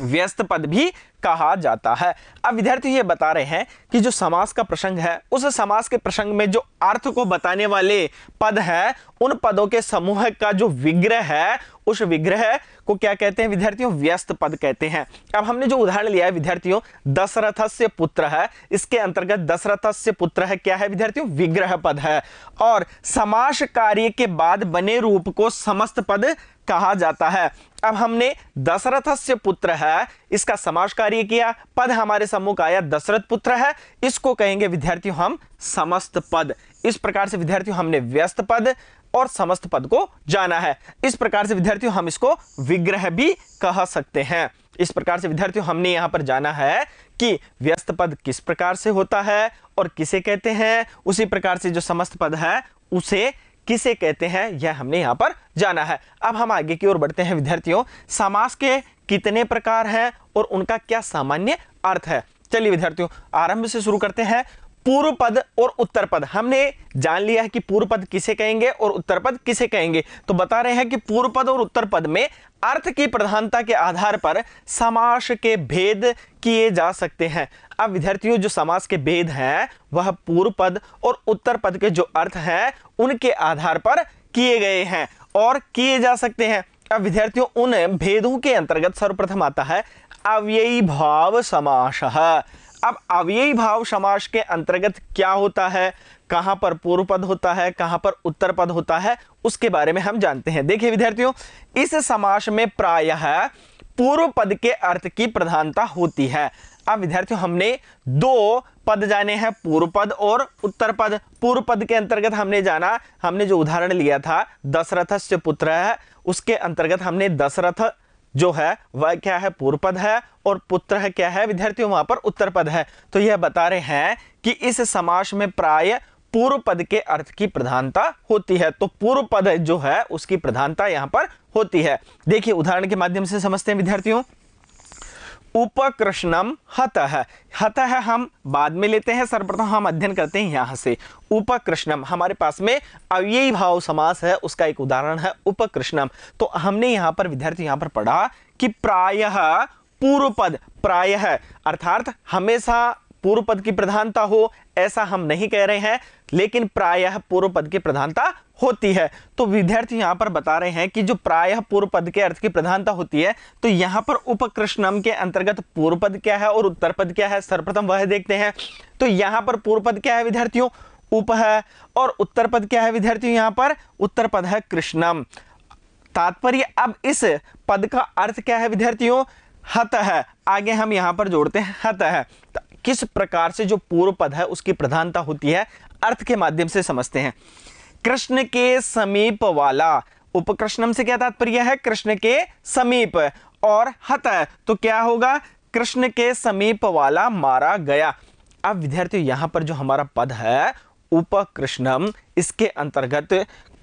व्यस्त पद भी कहा जाता है अब विद्यार्थी ये बता रहे हैं कि जो समास का प्रसंग है उस समास के प्रसंग में जो अर्थ को बताने वाले पद है उन पदों के समूह का जो विग्रह है उस विग्रह को क्या कहते हैं विद्यार्थियों व्यस्त पद कहते हैं अब हमने जो उदाहरण लिया है विद्यार्थियों दशरथस्य पुत्र है इसके अंतर्गत दशरथस्य पुत्र है क्या है विद्यार्थियों विग्रह पद है और समास कार्य के बाद बने रूप को समस्त पद कहा जाता है अब हमने दशरथस्य पुत्र है इसका समाज कार्य किया पद हमारे सम्मुख आया दशरथ पुत्र है इसको कहेंगे विद्यार्थियों हम समस्त पद इस प्रकार से विद्यार्थियों हमने व्यस्त पद और समस्त पद को जाना है इस प्रकार से विद्यार्थियों हम इसको विग्रह भी कह सकते हैं इस प्रकार से विद्यार्थियों हमने यहां पर जाना है कि व्यस्त पद किस प्रकार से होता है और किसे कहते हैं उसी प्रकार से जो समस्त पद है उसे किसे कहते हैं यह हमने यहाँ पर जाना है अब हम आगे की ओर बढ़ते हैं विद्यार्थियों समास के कितने प्रकार हैं और उनका क्या सामान्य अर्थ है चलिए विद्यार्थियों आरंभ से शुरू करते हैं पूर्व पद और उत्तर पद हमने जान लिया है कि पूर्व पद किसे कहेंगे और उत्तर पद किसे कहेंगे तो बता रहे हैं कि पूर्व पद और उत्तर पद में अर्थ की प्रधानता के आधार पर समास के भेद किए जा सकते हैं अब विद्यार्थियों जो समास के भेद हैं वह पूर्व पद और उत्तर पद के जो अर्थ हैं उनके आधार पर किए गए हैं और किए जा सकते हैं अब विद्यार्थियों उन भेदों के अंतर्गत सर्वप्रथम आता है अव्ययी भाव समास अब अव्ययी भाव समास के अंतर्गत क्या होता है कहां पर पूर्व पद होता है कहां पर उत्तर पद होता है उसके बारे में हम जानते हैं देखिए विद्यार्थियों इस समास में प्रायः पूर्व पद के अर्थ की प्रधानता होती है अब विद्यार्थियों हमने दो पद जाने हैं पूर्व पद और उत्तर पद पूर्व पद के अंतर्गत हमने जाना हमने जो उदाहरण लिया था दशरथस्य पुत्र है उसके अंतर्गत हमने दशरथ जो है वह क्या है पूर्व पद है और पुत्र है क्या है विद्यार्थियों वहां पर उत्तर पद है तो यह बता रहे हैं कि इस समास में प्राय पूर्व पद के अर्थ की प्रधानता होती है तो पूर्व पद जो है उसकी प्रधानता यहां पर होती है देखिए उदाहरण के माध्यम से समझते हैं विद्यार्थियों उपकृष्णम हतः हतः हम बाद में लेते हैं सर्वप्रथम हम अध्ययन करते हैं यहां से उपकृष्णम हमारे पास में अव्ययी भाव समास है उसका एक उदाहरण है उपकृष्णम तो हमने यहाँ पर विद्यार्थी यहाँ पर पढ़ा कि प्रायः पूर्व पद प्रायः अर्थात हमेशा पूर्व पद की प्रधानता हो ऐसा हम नहीं कह रहे हैं लेकिन प्रायः पूर्व पद की प्रधानता होती है तो विद्यार्थी यहां पर बता रहे हैं कि जो प्रायः पूर्व पद के अर्थ की प्रधानता होती है तो यहां पर उपकृष्णम के अंतर्गत पूर्व पद क्या है और उत्तर पद क्या है सर्वप्रथम वह देखते हैं तो यहां पर पूर्व पद क्या है विद्यार्थियों उप है और उत्तर पद क्या है विद्यार्थियों यहाँ पर उत्तर पद है कृष्णम तात्पर्य अब इस पद का अर्थ क्या है विद्यार्थियों हत है आगे हम यहां पर जोड़ते हैं हत है तो किस प्रकार से जो पूर्व पद है उसकी प्रधानता होती है अर्थ के माध्यम से समझते हैं कृष्ण के समीप वाला उपकृष्णम से क्या तात्पर्य है कृष्ण के समीप और हत तो क्या होगा कृष्ण के समीप वाला मारा गया अब विद्यार्थियों यहां पर जो हमारा पद है उपकृष्णम इसके अंतर्गत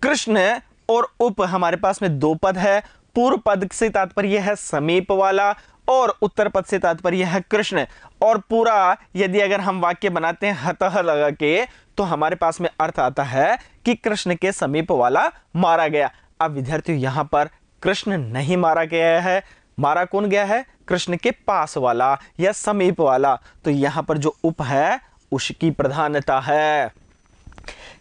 कृष्ण और उप हमारे पास में दो पद है पूर्व पद से तात्पर्य है समीप वाला और उत्तर पद से तात्पर्य है कृष्ण और पूरा यदि अगर हम वाक्य बनाते हैं हतह लगा के तो हमारे पास में अर्थ आता है कि कृष्ण के समीप वाला मारा गया अब विद्यार्थियों यहां पर कृष्ण नहीं मारा गया है मारा कौन गया है कृष्ण के पास वाला या समीप वाला तो यहां पर जो उप है उसकी प्रधानता है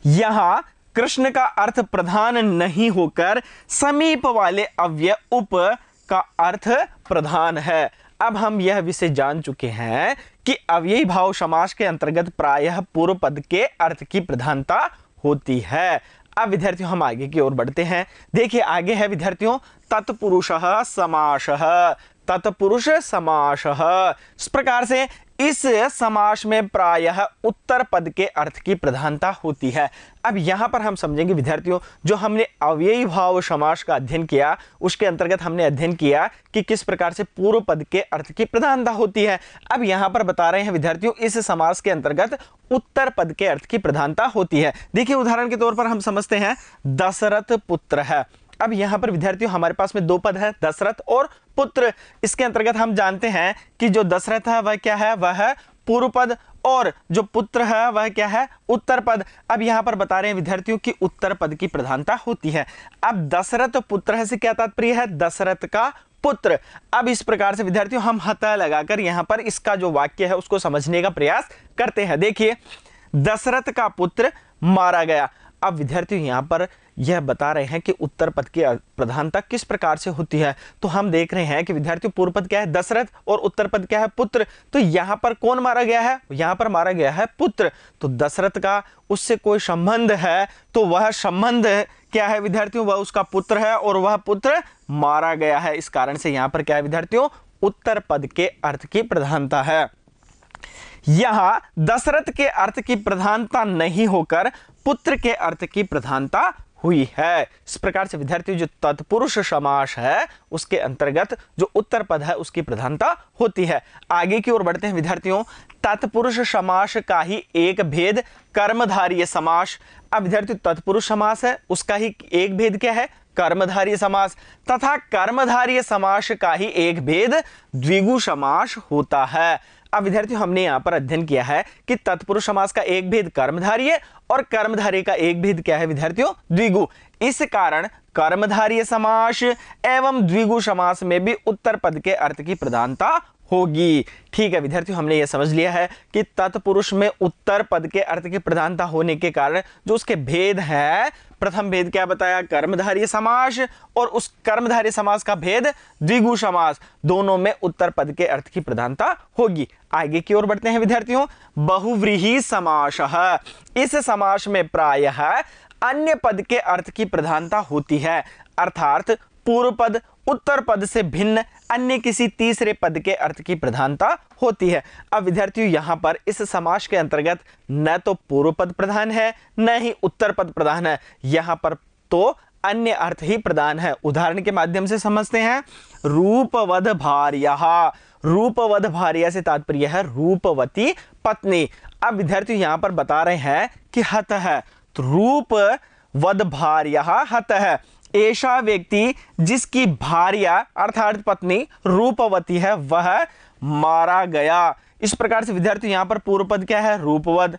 यहां कृष्ण का अर्थ प्रधान नहीं होकर समीप वाले अव्यय उप का अर्थ प्रधान है अब हम यह विषय जान चुके हैं कि अव्ययी भाव समास के अंतर्गत प्रायः पूर्व पद के अर्थ की प्रधानता होती है अब विद्यार्थियों हम आगे की ओर बढ़ते हैं देखिए आगे है विद्यार्थियों तत्पुरुष समास तत्पुरुष समास इस प्रकार से इस समास में प्रायः उत्तर पद के अर्थ की प्रधानता होती है अब यहाँ पर हम समझेंगे विद्यार्थियों जो हमने अव्ययी भाव समास का अध्ययन किया उसके अंतर्गत हमने अध्ययन किया कि किस प्रकार से पूर्व पद के अर्थ की प्रधानता होती है अब यहाँ पर बता रहे हैं विद्यार्थियों इस समास के अंतर्गत उत्तर पद के अर्थ की प्रधानता होती है देखिए उदाहरण के तौर पर हम समझते हैं दशरथ पुत्र है अब यहाँ पर विद्यार्थियों हमारे पास में दो पद है दशरथ और पुत्र इसके अंतर्गत हम जानते हैं कि जो दशरथ है वह क्या है वह है पूर्व पद और जो पुत्र है वह क्या है उत्तर पद अब यहाँ पर बता रहे हैं विद्यार्थियों की उत्तर पद की प्रधानता होती है अब दशरथ पुत्र से क्या तात्पर्य है दशरथ का पुत्र अब इस प्रकार से विद्यार्थियों हम हता लगाकर यहाँ पर इसका जो वाक्य है उसको समझने का प्रयास करते हैं देखिए दशरथ का पुत्र मारा गया अब विद्यार्थियों यहाँ पर यह बता रहे हैं कि उत्तर पद की प्रधानता किस प्रकार से होती है तो हम देख रहे हैं कि विद्यार्थियों पूर्व पद क्या है दशरथ और उत्तर पद क्या है पुत्र तो यहाँ पर कौन मारा गया है यहाँ पर मारा गया है पुत्र तो दशरथ का उससे कोई संबंध है तो वह संबंध क्या है विद्यार्थियों वह उसका पुत्र है और वह पुत्र मारा गया है इस कारण से यहाँ पर क्या है विद्यार्थियों उत्तर पद के अर्थ की प्रधानता है यहां दशरथ के अर्थ की प्रधानता नहीं होकर पुत्र के अर्थ की प्रधानता हुई है इस प्रकार से विद्यार्थी जो तत्पुरुष समास है उसके अंतर्गत जो उत्तर पद है उसकी प्रधानता होती है आगे की ओर बढ़ते हैं विद्यार्थियों तत्पुरुष समास का ही एक भेद कर्मधारी समास अब विद्यार्थी तत्पुरुष समास है उसका ही एक भेद क्या है कर्मधारी समास तथा कर्मधारी समास का ही एक भेद द्विगु समास होता है अब विद्यार्थी हमने यहाँ पर अध्ययन किया है कि तत्पुरुष समास का एक भेद कर्मधारी और कर्मधारी का एक भेद क्या है विद्यार्थियों द्विगु इस कारण कर्मधारी समास एवं द्विगु समास में भी उत्तर पद के अर्थ की प्रधानता होगी ठीक है विद्यार्थियों हमने ये समझ लिया है कि तत्पुरुष में उत्तर पद के अर्थ की प्रधानता होने के कारण जो उसके भेद है प्रथम भेद क्या बताया कर्मधारी समास और उस कर्मधारी समास का भेद द्विगु समास दोनों में उत्तर पद के अर्थ की प्रधानता होगी आगे की ओर बढ़ते हैं विद्यार्थियों बहुव्रीही समास इस समास में प्राय अन्य पद के अर्थ की प्रधानता होती है अर्थात पूर्व पद उत्तर पद से भिन्न अन्य किसी तीसरे पद के अर्थ की प्रधानता होती है अब विद्यार्थियों यहां पर इस समाज के अंतर्गत न तो पूर्व पद प्रधान है न ही उत्तर पद प्रधान है यहां पर तो अन्य अर्थ ही प्रधान है उदाहरण के माध्यम से समझते हैं रूपवध भार्य रूपवध भार्य से तात्पर्य है रूपवती पत्नी अब विद्यार्थी यहां पर बता रहे हैं कि हत है तो रूप वध भार्य हत है ऐसा व्यक्ति जिसकी भारिया अर्थात पत्नी रूपवती है वह मारा गया इस प्रकार से विद्यार्थी यहां पर पूर्व पद क्या है रूपवध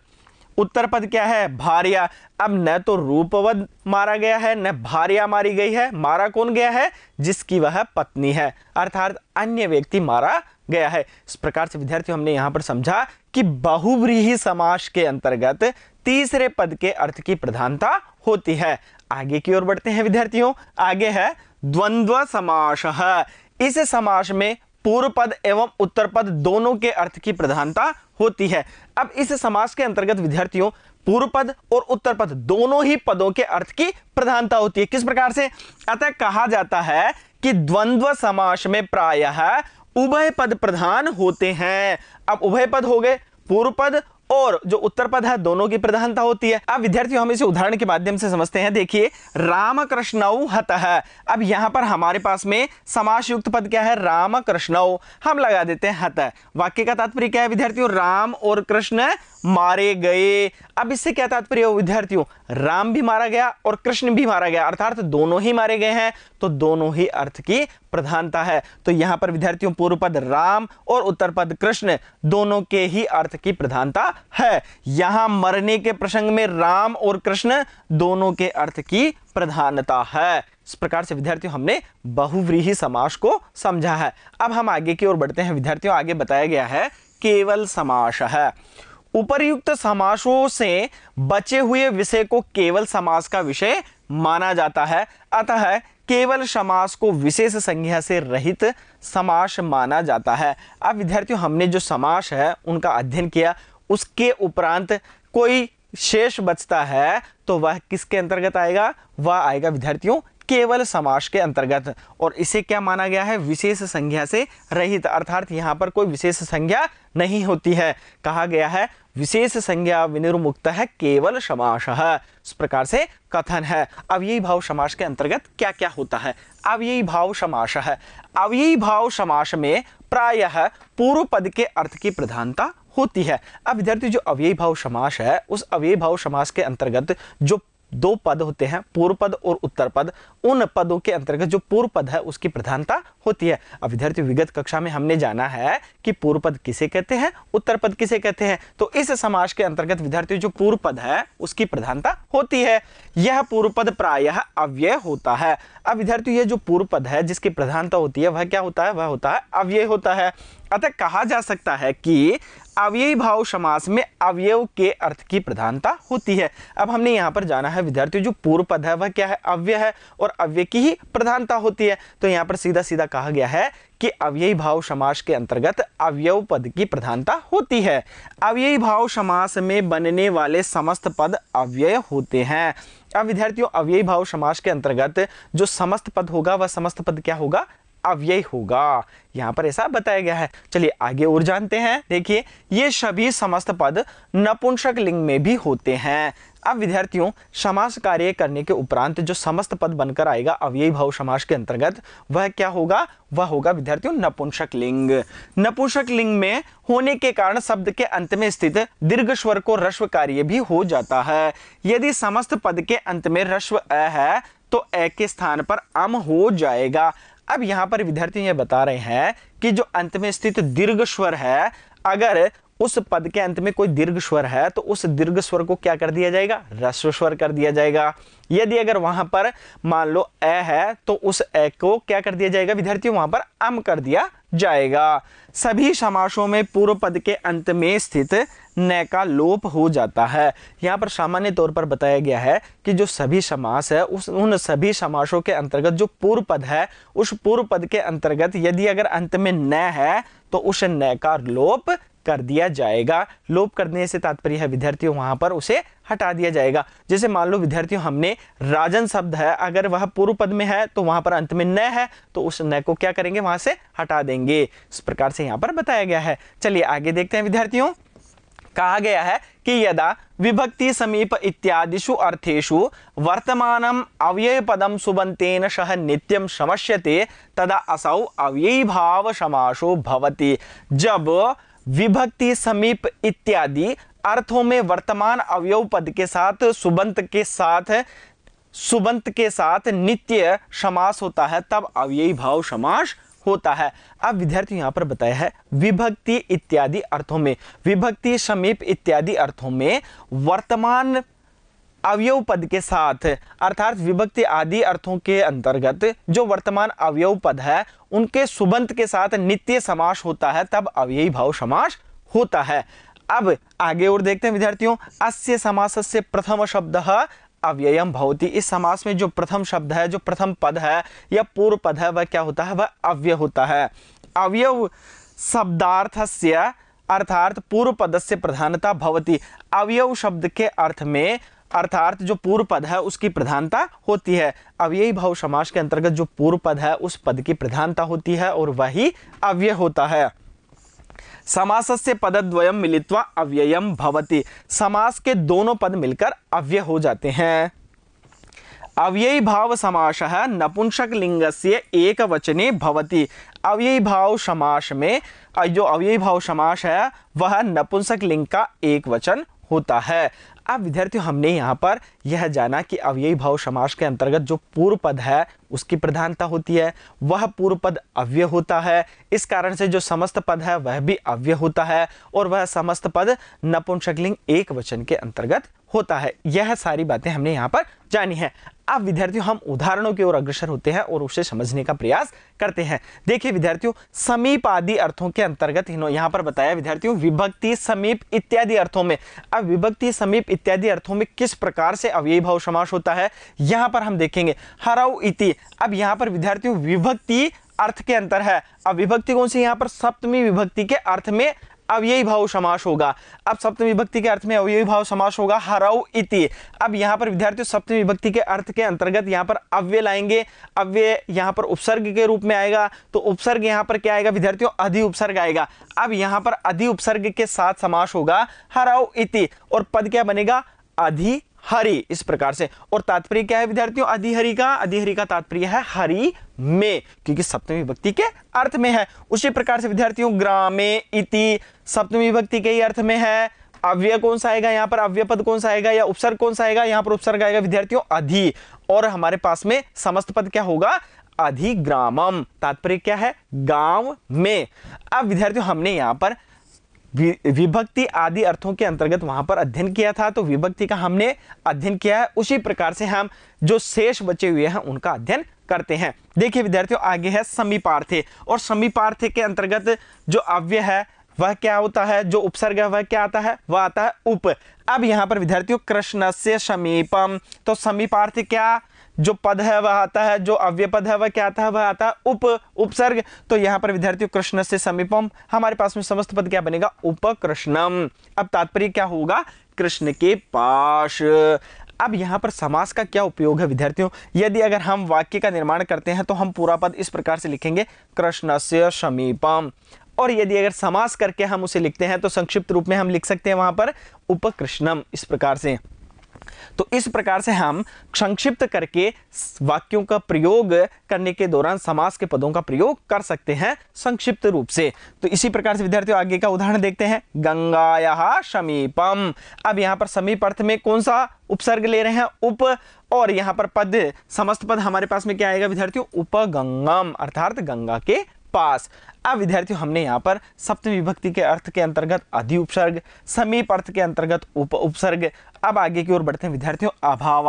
उत्तर पद क्या है भारिया अब न तो रूपवध मारा गया है न भारिया मारी गई है मारा कौन गया है जिसकी वह पत्नी है अर्थात अन्य व्यक्ति मारा गया है इस प्रकार से विद्यार्थियों हमने यहाँ पर समझा कि बहुव्रीही समास के अंतर्गत तीसरे पद के अर्थ की प्रधानता होती है आगे की ओर बढ़ते हैं विद्यार्थियों आगे है द्वंद्व समास इस समास में पूर्व पद एवं उत्तर पद दोनों के अर्थ की प्रधानता होती है अब इस समास के अंतर्गत विद्यार्थियों पूर्व पद और उत्तर पद दोनों ही पदों के अर्थ की प्रधानता होती है किस प्रकार से अतः कहा जाता है कि द्वंद्व समास में प्रायः उभय पद प्रधान होते हैं अब उभय पद हो गए पूर्व पद और जो उत्तर पद है दोनों की प्रधानता होती है अब विद्यार्थियों हम इसे उदाहरण के माध्यम से समझते हैं देखिए राम कृष्ण हत है अब यहां पर हमारे पास में युक्त पद क्या है राम कृष्ण हम लगा देते हैं हत वाक्य का तात्पर्य क्या है विद्यार्थियों राम और कृष्ण मारे गए अब इससे क्या तात्पर्य विद्यार्थियों राम भी मारा गया और कृष्ण भी मारा गया अर्थात दोनों ही मारे गए हैं तो दोनों ही अर्थ की प्रधानता है तो यहाँ पर विद्यार्थियों पूर्व पद राम और उत्तर पद कृष्ण दोनों के ही अर्थ की प्रधानता है यहाँ मरने के प्रसंग में राम और कृष्ण दोनों के अर्थ की प्रधानता है इस प्रकार से विद्यार्थियों हमने बहुव्रीही समास को समझा है अब हम आगे की ओर बढ़ते हैं विद्यार्थियों आगे बताया गया है केवल समास है उपरयुक्त समासों से बचे हुए विषय को केवल समास का विषय माना जाता है अतः केवल समास को विशेष संज्ञा से रहित समास माना जाता है अब विद्यार्थियों हमने जो समास है उनका अध्ययन किया उसके उपरांत कोई शेष बचता है तो वह किसके अंतर्गत आएगा वह आएगा विद्यार्थियों केवल समास के अंतर्गत और इसे क्या माना गया है विशेष संज्ञा से रहित अर्थात यहाँ पर कोई विशेष संज्ञा नहीं होती है कहा गया है विशेष संज्ञा विनिर्मुक्त है केवल समास है इस प्रकार से कथन है अव्ययी भाव समास के अंतर्गत क्या क्या होता है अव्ययी भाव समास है अव्ययी भाव समास में प्रायः पूर्व पद के अर्थ की प्रधानता होती है अब विद्यार्थी जो अव्ययी भाव समास है उस अव्ययी भाव समास के अंतर्गत जो दो पद होते हैं पूर्व पद और उत्तर पद उन पदों के अंतर्गत जो पूर्व पद है उसकी प्रधानता होती है अब विद्यार्थी विगत कक्षा में हमने जाना है कि पूर्व पद किसे कहते हैं उत्तर पद किसे कहते हैं तो इस समाज के अंतर्गत विद्यार्थी जो पूर्व पद है उसकी प्रधानता होती है यह पूर्व पद प्राय अव्यय होता है अब विद्यार्थी यह जो पूर्व पद है जिसकी प्रधानता होती है वह क्या होता है वह होता है अव्यय होता है अतः कहा जा सकता है कि अव्ययी भाव समास में अवयव के अर्थ की प्रधानता होती है अब हमने यहाँ पर जाना है विद्यार्थियों जो पूर्व पद है वह क्या है अव्यय है और अव्यय की ही प्रधानता होती है तो यहाँ पर सीधा सीधा कहा गया है कि अव्ययी भाव समास के अंतर्गत अवयव पद की प्रधानता होती है अव्ययी भाव समास में बनने वाले समस्त पद अव्यय होते हैं अब विद्यार्थियों अव्ययी भाव समास के अंतर्गत जो समस्त पद होगा वह समस्त पद क्या होगा अव्यय होगा यहाँ पर ऐसा बताया गया है चलिए आगे और जानते हैं देखिए ये सभी समस्त पद नपुंसक लिंग में भी होते हैं अब विद्यार्थियों समास कार्य करने के उपरांत जो समस्त पद बनकर आएगा अव्यय भाव समास के अंतर्गत वह क्या होगा वह होगा विद्यार्थियों नपुंसक लिंग नपुंसक लिंग में होने के कारण शब्द के अंत में स्थित दीर्घ स्वर को रश्व कार्य भी हो जाता है यदि समस्त पद के अंत में रश्व अ है तो ए के स्थान पर अम हो जाएगा अब यहां पर विद्यार्थी ये बता रहे हैं कि जो अंत में स्थित दीर्घ स्वर है अगर उस पद के अंत में कोई दीर्घ स्वर है तो उस दीर्घ स्वर को क्या कर दिया जाएगा रस्व स्वर कर दिया जाएगा यदि अगर वहां पर मान लो ए है तो उस ए को क्या कर दिया जाएगा विद्यार्थियों वहां पर अम कर दिया जाएगा सभी समासों में पूर्व पद के अंत में स्थित न का लोप हो जाता है यहाँ पर सामान्य तौर पर बताया गया है कि जो सभी समास है उस उन सभी समासों के अंतर्गत जो पूर्व पद है उस पूर्व पद के अंतर्गत यदि अगर अंत में न है तो उस न का लोप कर दिया जाएगा लोप करने से तात्पर्य है विद्यार्थियों वहां पर उसे हटा दिया जाएगा जैसे मान लो विद्यार्थियों हमने राजन शब्द है अगर वह पूर्व पद में है तो वहां पर अंत में न है तो उस न को क्या करेंगे वहां से हटा देंगे इस प्रकार से यहाँ पर बताया गया है चलिए आगे देखते हैं विद्यार्थियों कहा गया है कि यदा विभक्ति समीप इत्यादिशु अर्थेशु वर्तमान अव्यय पदम सुबंतेन सह नित्यम समस्यते तदा असौ अव्ययी भाव समासो भवति जब विभक्ति समीप इत्यादि अर्थों में वर्तमान अवयव पद के साथ सुबंत के साथ सुबंत के साथ नित्य समास होता है तब अव्ययी भाव समास होता है अब विद्यार्थी यहाँ पर बताया है विभक्ति इत्यादि अर्थों में विभक्ति समीप इत्यादि अर्थों में वर्तमान अवयव पद के साथ अर्थात विभक्ति आदि अर्थों के अंतर्गत जो वर्तमान अवयव पद है उनके सुबंत के साथ नित्य समास होता है तब अव्ययी भाव समास होता है अब आगे और देखते हैं विद्यार्थियों अस्य समास से प्रथम शब्द अव्ययम भवती इस समास में जो प्रथम शब्द है जो प्रथम पद है या पूर्व पद है वह क्या होता है वह अव्यय होता है अवयव शब्दार्थ अर्थात पूर्व पद से प्रधानता भवती अवयव शब्द के अर्थ में अर्थात जो पूर्व पद है उसकी प्रधानता होती है अव्ययी भाव समास के अंतर्गत जो पूर्व पद है उस पद की प्रधानता होती है और वही अव्यय होता है समास से द्वयम मिलित्वा अव्ययम भवति समास के दोनों पद मिलकर अव्यय हो जाते हैं अव्ययी भाव समास नपुंसक लिंग से एक वचने भवति अव्ययी भाव समास में जो अव्ययी भाव समास है वह नपुंसक लिंग का एक वचन होता है अब विद्यार्थियों हमने यहाँ पर यह जाना कि अव्ययी भाव समास के अंतर्गत जो पूर्व पद है उसकी प्रधानता होती है वह पूर्व पद अव्यय होता है इस कारण से जो समस्त पद है वह भी अव्यय होता है और वह समस्त पद नपुंसकलिंग एक वचन के अंतर्गत होता है यह सारी बातें हमने यहाँ पर जानी है अब विद्यार्थियों हम उदाहरणों की ओर अग्रसर होते हैं और उसे समझने का प्रयास करते हैं देखिए विद्यार्थियों समीप आदि अर्थों के अंतर्गत यहाँ पर बताया विद्यार्थियों विभक्ति समीप इत्यादि अर्थों में अब विभक्ति समीप इत्यादि अर्थों में किस प्रकार से अव्ययी भाव समास होता है यहाँ पर हम देखेंगे हराउ इति अब यहाँ पर विद्यार्थियों विभक्ति अर्थ के अंतर है अब विभक्ति कौन सी यहाँ पर सप्तमी विभक्ति के अर्थ में अव्ययी भाव समास होगा अब सप्तमी विभक्ति के अर्थ में अव्ययी भाव समास होगा हराउ इति अब यहाँ पर विद्यार्थियों सप्तमी विभक्ति के अर्थ के अंतर्गत यहाँ पर अव्यय लाएंगे अव्यय यहाँ पर उपसर्ग के रूप में आएगा तो उपसर्ग यहाँ पर क्या आएगा विद्यार्थियों अधि उपसर्ग आएगा अब यहाँ पर अधि उपसर्ग के साथ समास होगा हराउ इति और पद क्या बनेगा अधि हरी इस प्रकार से और तात्पर्य क्या है विद्यार्थियों अधिहरी का अधिहरी का तात्पर्य है हरी में क्योंकि सप्तमी विभक्ति के अर्थ में है उसी प्रकार से विद्यार्थियों ग्रामे इति सप्तमी विभक्ति के ही अर्थ में है अव्य कौन सा आएगा यहाँ पर अव्यय पद कौन सा आएगा या उपसर्ग कौन सा आएगा यहाँ पर उपसर्ग आएगा विद्यार्थियों अधि और हमारे पास में समस्त पद क्या होगा अधिग्रामम तात्पर्य क्या है गांव में अब विद्यार्थियों हमने यहाँ पर विभक्ति आदि अर्थों के अंतर्गत वहां पर अध्ययन किया था तो विभक्ति का हमने अध्ययन किया है उसी प्रकार से हम जो शेष बचे हुए हैं उनका अध्ययन करते हैं देखिए विद्यार्थियों आगे है समीपार्थे और समीपार्थे के अंतर्गत जो अव्य है वह क्या होता है जो उपसर्ग है वह क्या आता है वह आता है उप अब यहाँ पर विद्यार्थियों कृष्ण से समीपम तो समीपार्थ क्या जो पद है वह आता है जो अव्य पद है वह क्या आता है वह आता है उप उपसर्ग तो यहाँ पर विद्यार्थियों कृष्ण से समीपम हमारे पास में समस्त पद क्या बनेगा उपकृष्णम अब तात्पर्य क्या होगा कृष्ण के पास अब यहां पर समास का क्या उपयोग है विद्यार्थियों यदि अगर हम वाक्य का निर्माण करते हैं तो हम पूरा पद इस प्रकार से लिखेंगे कृष्ण से समीपम और यदि अगर समास करके हम उसे लिखते हैं तो संक्षिप्त रूप में हम लिख सकते हैं वहां पर उपकृष्णम इस प्रकार से तो इस प्रकार से हम संक्षिप्त करके वाक्यों का प्रयोग करने के दौरान समास के पदों का प्रयोग कर सकते हैं संक्षिप्त रूप से तो इसी प्रकार से विद्यार्थियों आगे का उदाहरण देखते हैं गंगाया समीपम अब यहां पर समीप अर्थ में कौन सा उपसर्ग ले रहे हैं उप और यहां पर पद समस्त पद हमारे पास में क्या आएगा विद्यार्थियों उपगंगम अर्थात गंगा के पास अब विद्यार्थियों हमने यहाँ पर सप्त विभक्ति के अर्थ के अंतर्गत अधि उपसर्ग समीप अर्थ के अंतर्गत उप उपसर्ग अब आगे की ओर बढ़ते हैं विद्यार्थियों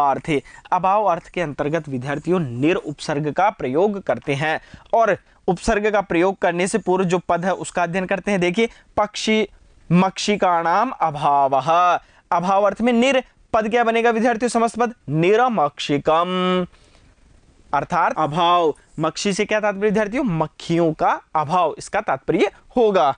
अर्थ अभाव अर्थ के अंतर्गत विद्यार्थियों निर उपसर्ग का प्रयोग करते हैं और उपसर्ग का प्रयोग करने से पूर्व जो पद है उसका अध्ययन करते हैं देखिए पक्षी का नाम अभाव अभाव अर्थ में निर पद क्या बनेगा विद्यार्थियों समस्त पद निरमक्षिकम अर्थात अभाव मक्षी से क्या तात्पर्य विद्यार्थियों मक्खियों का अभाव इसका तात्पर्य होगा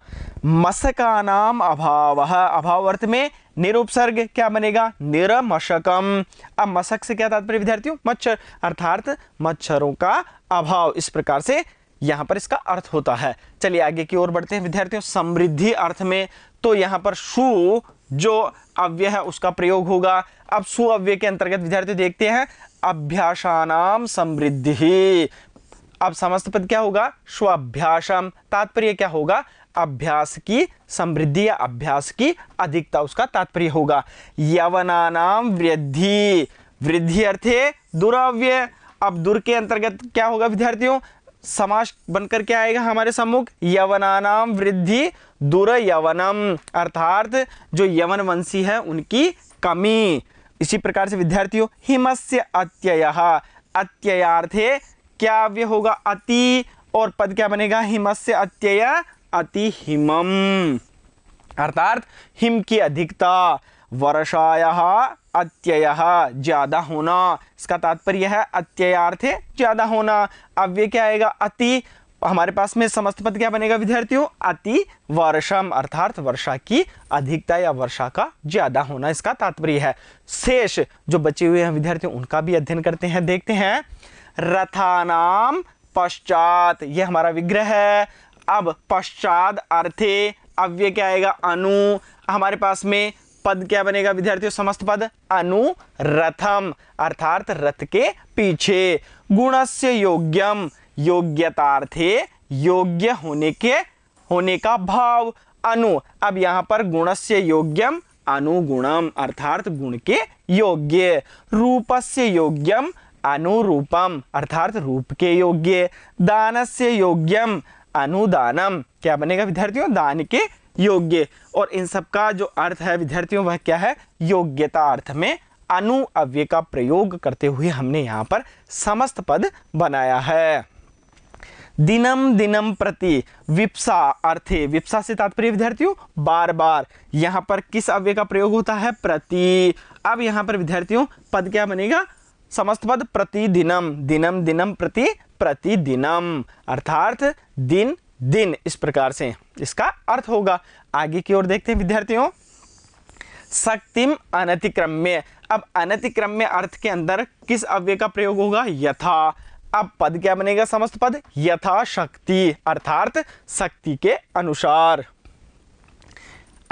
मसका नाम अभाव अभाव अर्थ में निरुपसर्ग क्या बनेगा निरमशकम अब मशक से क्या तात्पर्य विद्यार्थियों मच्छर अर्थात मच्छरों का अभाव इस प्रकार से यहां पर इसका अर्थ होता है चलिए आगे की ओर बढ़ते हैं विद्यार्थियों समृद्धि अर्थ में तो यहां पर सु जो अव्यय है उसका प्रयोग होगा अब सु अव्य के अंतर्गत विद्यार्थी देखते हैं अभ्यासानाम समृद्धि अब समस्त पद क्या होगा स्वाभ्यासम तात्पर्य क्या होगा अभ्यास की समृद्धि या अभ्यास की अधिकता उसका तात्पर्य होगा यवना नाम वृद्धि वृद्धि अर्थे दुराव्य अब दूर के अंतर्गत क्या होगा विद्यार्थियों समाज बनकर क्या आएगा हमारे सम्मुख यवनानाम वृद्धि दुर यवनम अर्थात जो यवन वंशी है उनकी कमी इसी प्रकार से विद्यार्थियों हिमस्य अत्यय अत्ययार्थे क्या अव्य होगा अति और पद क्या बनेगा हिमस अत्यय अति हिमम अर्थात हिम की अधिकता वर्षाया अत्यय ज्यादा होना इसका तात्पर्य है अत्ययार्थ ज्यादा होना अव्य क्या आएगा अति हमारे पास में समस्त पद क्या बनेगा विद्यार्थियों अति वर्षम अर्थात वर्षा की अधिकता या वर्षा का ज्यादा होना इसका तात्पर्य है शेष जो बचे हुए हैं विद्यार्थियों उनका भी अध्ययन करते हैं देखते हैं रथानाम पश्चात ये हमारा विग्रह है अब पश्चात अर्थे अव्य क्या आएगा अनु हमारे पास में पद क्या बनेगा विद्यार्थियों समस्त पद अनु रथम अर्थात रथ के पीछे गुणस्य योग्यम योग्यतार्थे योग्य होने के होने का भाव अनु अब यहाँ पर गुणस्य योग्यम अनुगुणम अर्थात गुण के योग्य रूपस्य योग्यम अनुरूपम अर्थात रूप के योग्य दान से योग्यम अनुदानम क्या बनेगा विद्यार्थियों दान के योग्य और इन सब का जो अर्थ है विद्यार्थियों वह क्या है योग्यता अर्थ में अनु अव्य का प्रयोग करते हुए हमने यहाँ पर समस्त पद बनाया है दिनम दिनम प्रति विप्सा अर्थे विप्सा से तात्पर्य विद्यार्थियों बार बार यहाँ पर किस अव्यय का प्रयोग होता है प्रति अब यहाँ पर विद्यार्थियों पद क्या बनेगा समस्त पद प्रतिदिनम दिनम दिनम प्रति प्रतिदिनम अर्थात दिन दिन इस प्रकार से इसका अर्थ होगा आगे की ओर देखते हैं विद्यार्थियों शक्तिम अनतिक्रम्य अब अनतिक्रम्य अर्थ के अंदर किस अव्यय का प्रयोग होगा यथा अब पद क्या बनेगा समस्त पद यथा शक्ति अर्थात शक्ति के अनुसार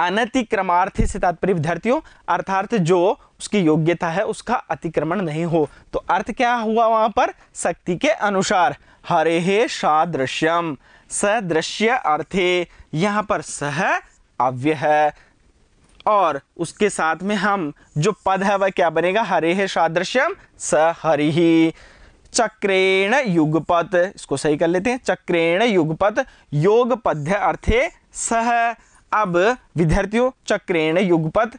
अनतिक्रमार्थ से तात्पर्य विद्यार्थियों अर्थात जो उसकी योग्यता है उसका अतिक्रमण नहीं हो तो अर्थ क्या हुआ वहां पर शक्ति के अनुसार हरे हे सादृश्यम सदृश्य अर्थे यहाँ पर सह अव्य है और उसके साथ में हम जो पद है वह क्या बनेगा हरे हे सादृश्यम स हरि ही चक्रेण युगपत इसको सही कर लेते हैं चक्रेण युगपत योग पद्य अर्थे सह अब विद्यार्थियों चक्रेण युगपत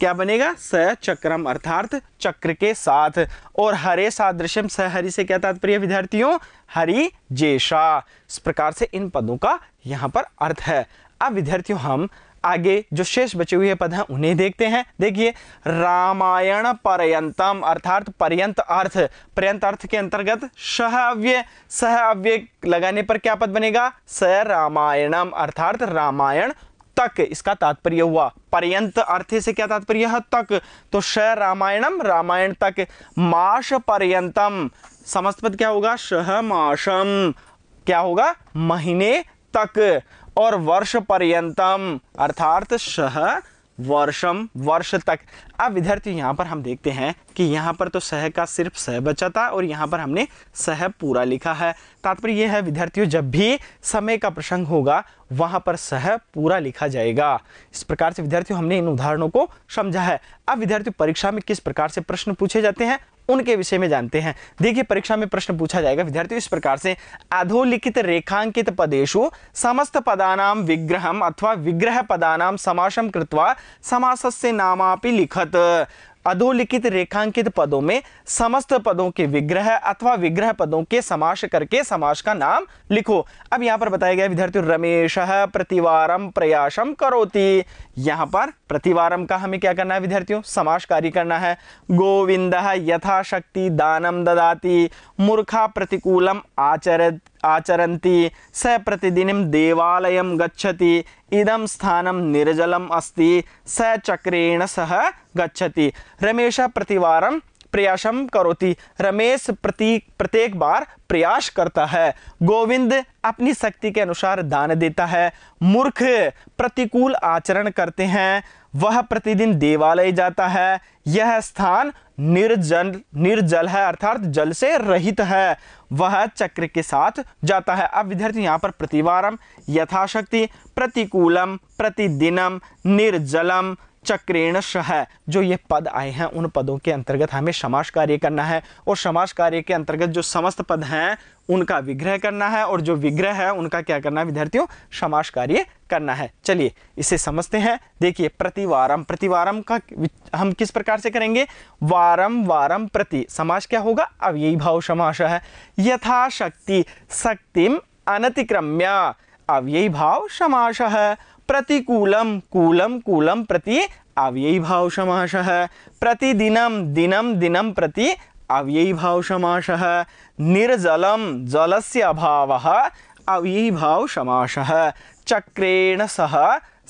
क्या बनेगा स चक्रम अर्थात चक्र के साथ और हरे सादृश्यम सहरी से क्या तात्पर्य विद्यार्थियों हरी जेशा इस प्रकार से इन पदों का यहाँ पर अर्थ है अब विद्यार्थियों हम आगे जो शेष बचे हुए पद हैं उन्हें देखते हैं देखिए रामायण पर्यंतम अर्थात पर्यंत अर्थ पर्यंत अर्थ के अंतर्गत सह अव्यय सह लगाने पर क्या पद बनेगा स रामायणम अर्थात रामायण तक इसका तात्पर्य हुआ पर्यंत अर्थे से क्या तात्पर्य है तक तो श रामायणम रामायण तक माश पर्यंतम समस्त पद क्या होगा शह माशम क्या होगा महीने तक और वर्ष पर्यंतम अर्थात शह वर्षम वर्ष तक अब विद्यार्थी यहाँ पर हम देखते हैं कि यहाँ पर तो सह का सिर्फ सह बचा था और यहाँ पर हमने सह पूरा लिखा है तात्पर्य यह है विद्यार्थियों जब भी समय का प्रसंग होगा वहाँ पर सह पूरा लिखा जाएगा इस प्रकार से विद्यार्थियों हमने इन उदाहरणों को समझा है अब विद्यार्थियों परीक्षा में किस प्रकार से प्रश्न पूछे जाते हैं उनके विषय में जानते हैं देखिए परीक्षा में प्रश्न पूछा जाएगा विद्यार्थियों इस प्रकार से अधोलिखित रेखांकित पदेशु समस्त पदानाम विग्रहम अथवा विग्रह पदानाम समासम कृत्वा समासस्य नामापि लिखत अधोलिखित रेखांकित पदों में समस्त पदों के विग्रह अथवा विग्रह पदों के समास करके समास का नाम लिखो अब यहाँ पर बताया गया विद्यार्थियों रमेश प्रतिवारम प्रयासम करोति यहाँ पर प्रतिवारम का हमें क्या करना है विद्यार्थियों समाज कार्य करना है गोविंद यथाशक्ति दानम ददाती मूर्खा प्रतिकूलम आचर आचरती स प्रतिदिन देवालय गच्छति इदम स्थानम निर्जलम अस्ति स चक्रेण सह गच्छति रमेश प्रतिवारम प्रयासम करोति रमेश प्रतीक प्रत्येक बार प्रयास करता है गोविंद अपनी शक्ति के अनुसार दान देता है मूर्ख प्रतिकूल आचरण करते हैं वह प्रतिदिन देवालय जाता है यह स्थान निर्जल निर्जल है अर्थात जल से रहित है वह चक्र के साथ जाता है अब विद्यार्थी यहाँ पर प्रतिवारम यथाशक्ति प्रतिकूलम प्रतिदिनम निर्जलम चक्रेण शह जो ये पद आए हैं उन पदों के अंतर्गत हमें समाज कार्य करना है और समाज कार्य के अंतर्गत जो समस्त पद हैं उनका विग्रह करना है और जो विग्रह है उनका क्या करना है विद्यार्थियों समाज कार्य करना है चलिए इसे समझते हैं देखिए प्रतिवारम प्रतिवारम का हम किस प्रकार से करेंगे वारम वारम प्रति समाज क्या होगा अब यही भाव समास है यथाशक्ति शक्तिम अनतिक्रम्य अब यही भाव समास है प्रतिकूलम कूलम कूलम प्रति अव्ययी भाव समासः प्रतिदिनम दिनम दिनम प्रति अव्ययी भाव समासः जल जलस्य अभावः अव्ययी भाव समासः चक्रेण सह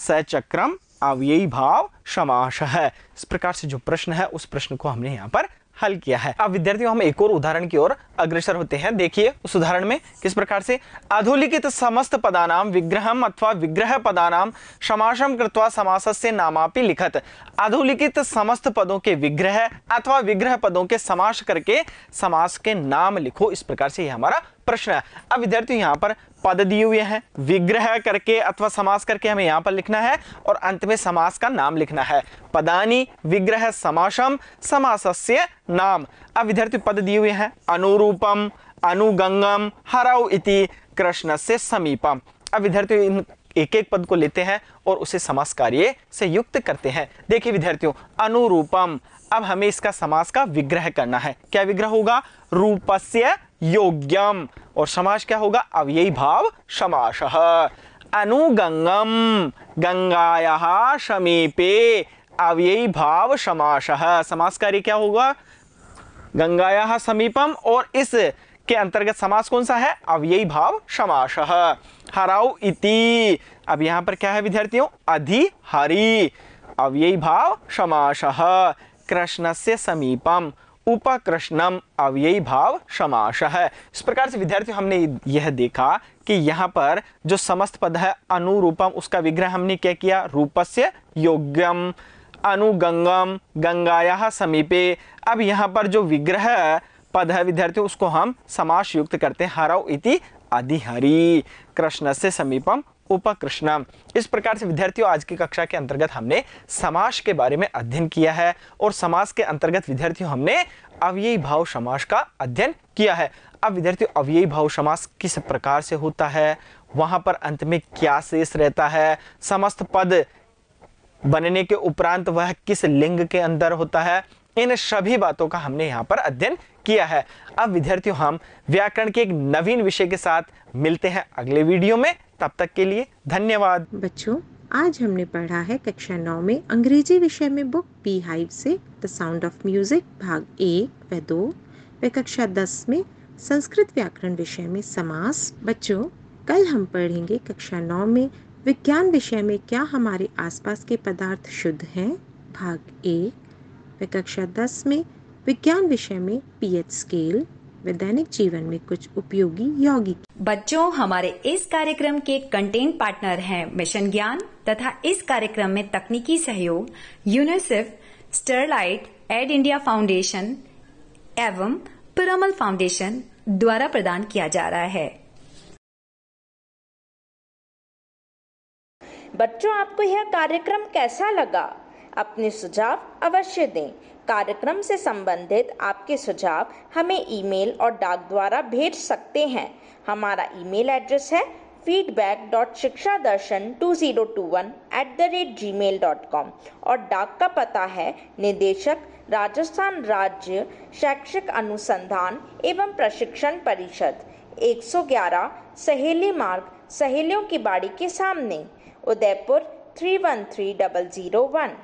सचक्रम अव्ययी भाव समास इस प्रकार से जो प्रश्न है उस प्रश्न को हमने यहाँ पर हल किया है अब विद्यार्थियों हम एक और उदाहरण की ओर अग्रसर होते हैं देखिए उस उदाहरण में किस प्रकार से अधोलिखित समस्त पदानाम विग्रहम अथवा विग्रह पदानाम समासम कृत्वा समास से नामापि लिखत अधोलिखित समस्त पदों के विग्रह अथवा विग्रह पदों के समास करके समास के नाम लिखो इस प्रकार से यह हमारा प्रश्न है अब विद्यार्थियों यहाँ पर पद दिए हुए हैं विग्रह करके अथवा समास करके हमें यहाँ पर लिखना है और अंत में समास का नाम लिखना है पदानी विग्रह समासम समासस्य नाम अब विद्यार्थी पद दिए हुए हैं अनुरूपम अनुगंगम हरऊ इति कृष्ण से समीपम अब विद्यार्थियों इन एक एक पद को लेते हैं और उसे समास कार्य से युक्त करते हैं देखिए विद्यार्थियों अनुरूपम अब हमें इसका समास का विग्रह करना है क्या विग्रह होगा रूपस्य योग्यम और समास क्या होगा अव्ययी भाव समास अनुगंगम गंगाया समीपे अव्ययी भाव समास समास कार्य क्या होगा गंगाया समीपम और इस के अंतर्गत समास कौन सा है अव्ययी भाव समास हराउ इति अब यहां पर क्या है विद्यार्थियों अधि हरि अव्ययी भाव समास कृष्ण से समीपम उपकृष्णम अव्ययी भाव समास है इस प्रकार से विद्यार्थियों हमने यह देखा कि यहाँ पर जो समस्त पद है अनुरूपम उसका विग्रह हमने क्या किया रूपस्य योग्यम अनुगंगम गंगाया समीपे अब यहाँ पर जो विग्रह पद है विद्यार्थियों उसको हम समास युक्त करते हैं हरव इति अधिहरी कृष्ण से समीपम उपकृष्णा इस प्रकार से विद्यार्थियों आज की कक्षा के अंतर्गत हमने समास के बारे में अध्ययन किया है और समास के अंतर्गत विद्यार्थियों हमने अव्ययी भाव समास का अध्ययन किया है अब विद्यार्थियों अव्ययी भाव समास किस प्रकार से होता है वहां पर अंत में क्या शेष रहता है समस्त पद बनने के उपरांत वह किस लिंग के अंदर होता है इन सभी बातों का हमने यहाँ पर अध्ययन किया है अब विद्यार्थियों हम व्याकरण के एक नवीन विषय के साथ मिलते हैं अगले वीडियो में तब तक के लिए धन्यवाद बच्चों आज हमने पढ़ा है कक्षा नौ में अंग्रेजी विषय में बुक बी हाइव से द साउंड ऑफ म्यूजिक भाग एक व दो व कक्षा दस में संस्कृत व्याकरण विषय में समास बच्चों कल हम पढ़ेंगे कक्षा नौ में विज्ञान विषय में क्या हमारे आसपास के पदार्थ शुद्ध हैं भाग एक व कक्षा दस में विज्ञान विषय में पीएच स्केल व दैनिक जीवन में कुछ उपयोगी यौगिक बच्चों हमारे इस कार्यक्रम के कंटेंट पार्टनर हैं मिशन ज्ञान तथा इस कार्यक्रम में तकनीकी सहयोग UNICEF Sterlite Ed India Foundation एवं पिरामल फाउंडेशन द्वारा प्रदान किया जा रहा है बच्चों आपको यह कार्यक्रम कैसा लगा अपने सुझाव अवश्य दें कार्यक्रम से संबंधित आपके सुझाव हमें ईमेल और डाक द्वारा भेज सकते हैं हमारा ईमेल एड्रेस है feedback dot Shiksha Darshan two zero two one at the rate Gmail dot com और डाक का पता है निदेशक राजस्थान राज्य शैक्षिक अनुसंधान एवं प्रशिक्षण परिषद 111 सहेली मार्ग सहेलियों की बाड़ी के सामने Udaipur three one three double zero one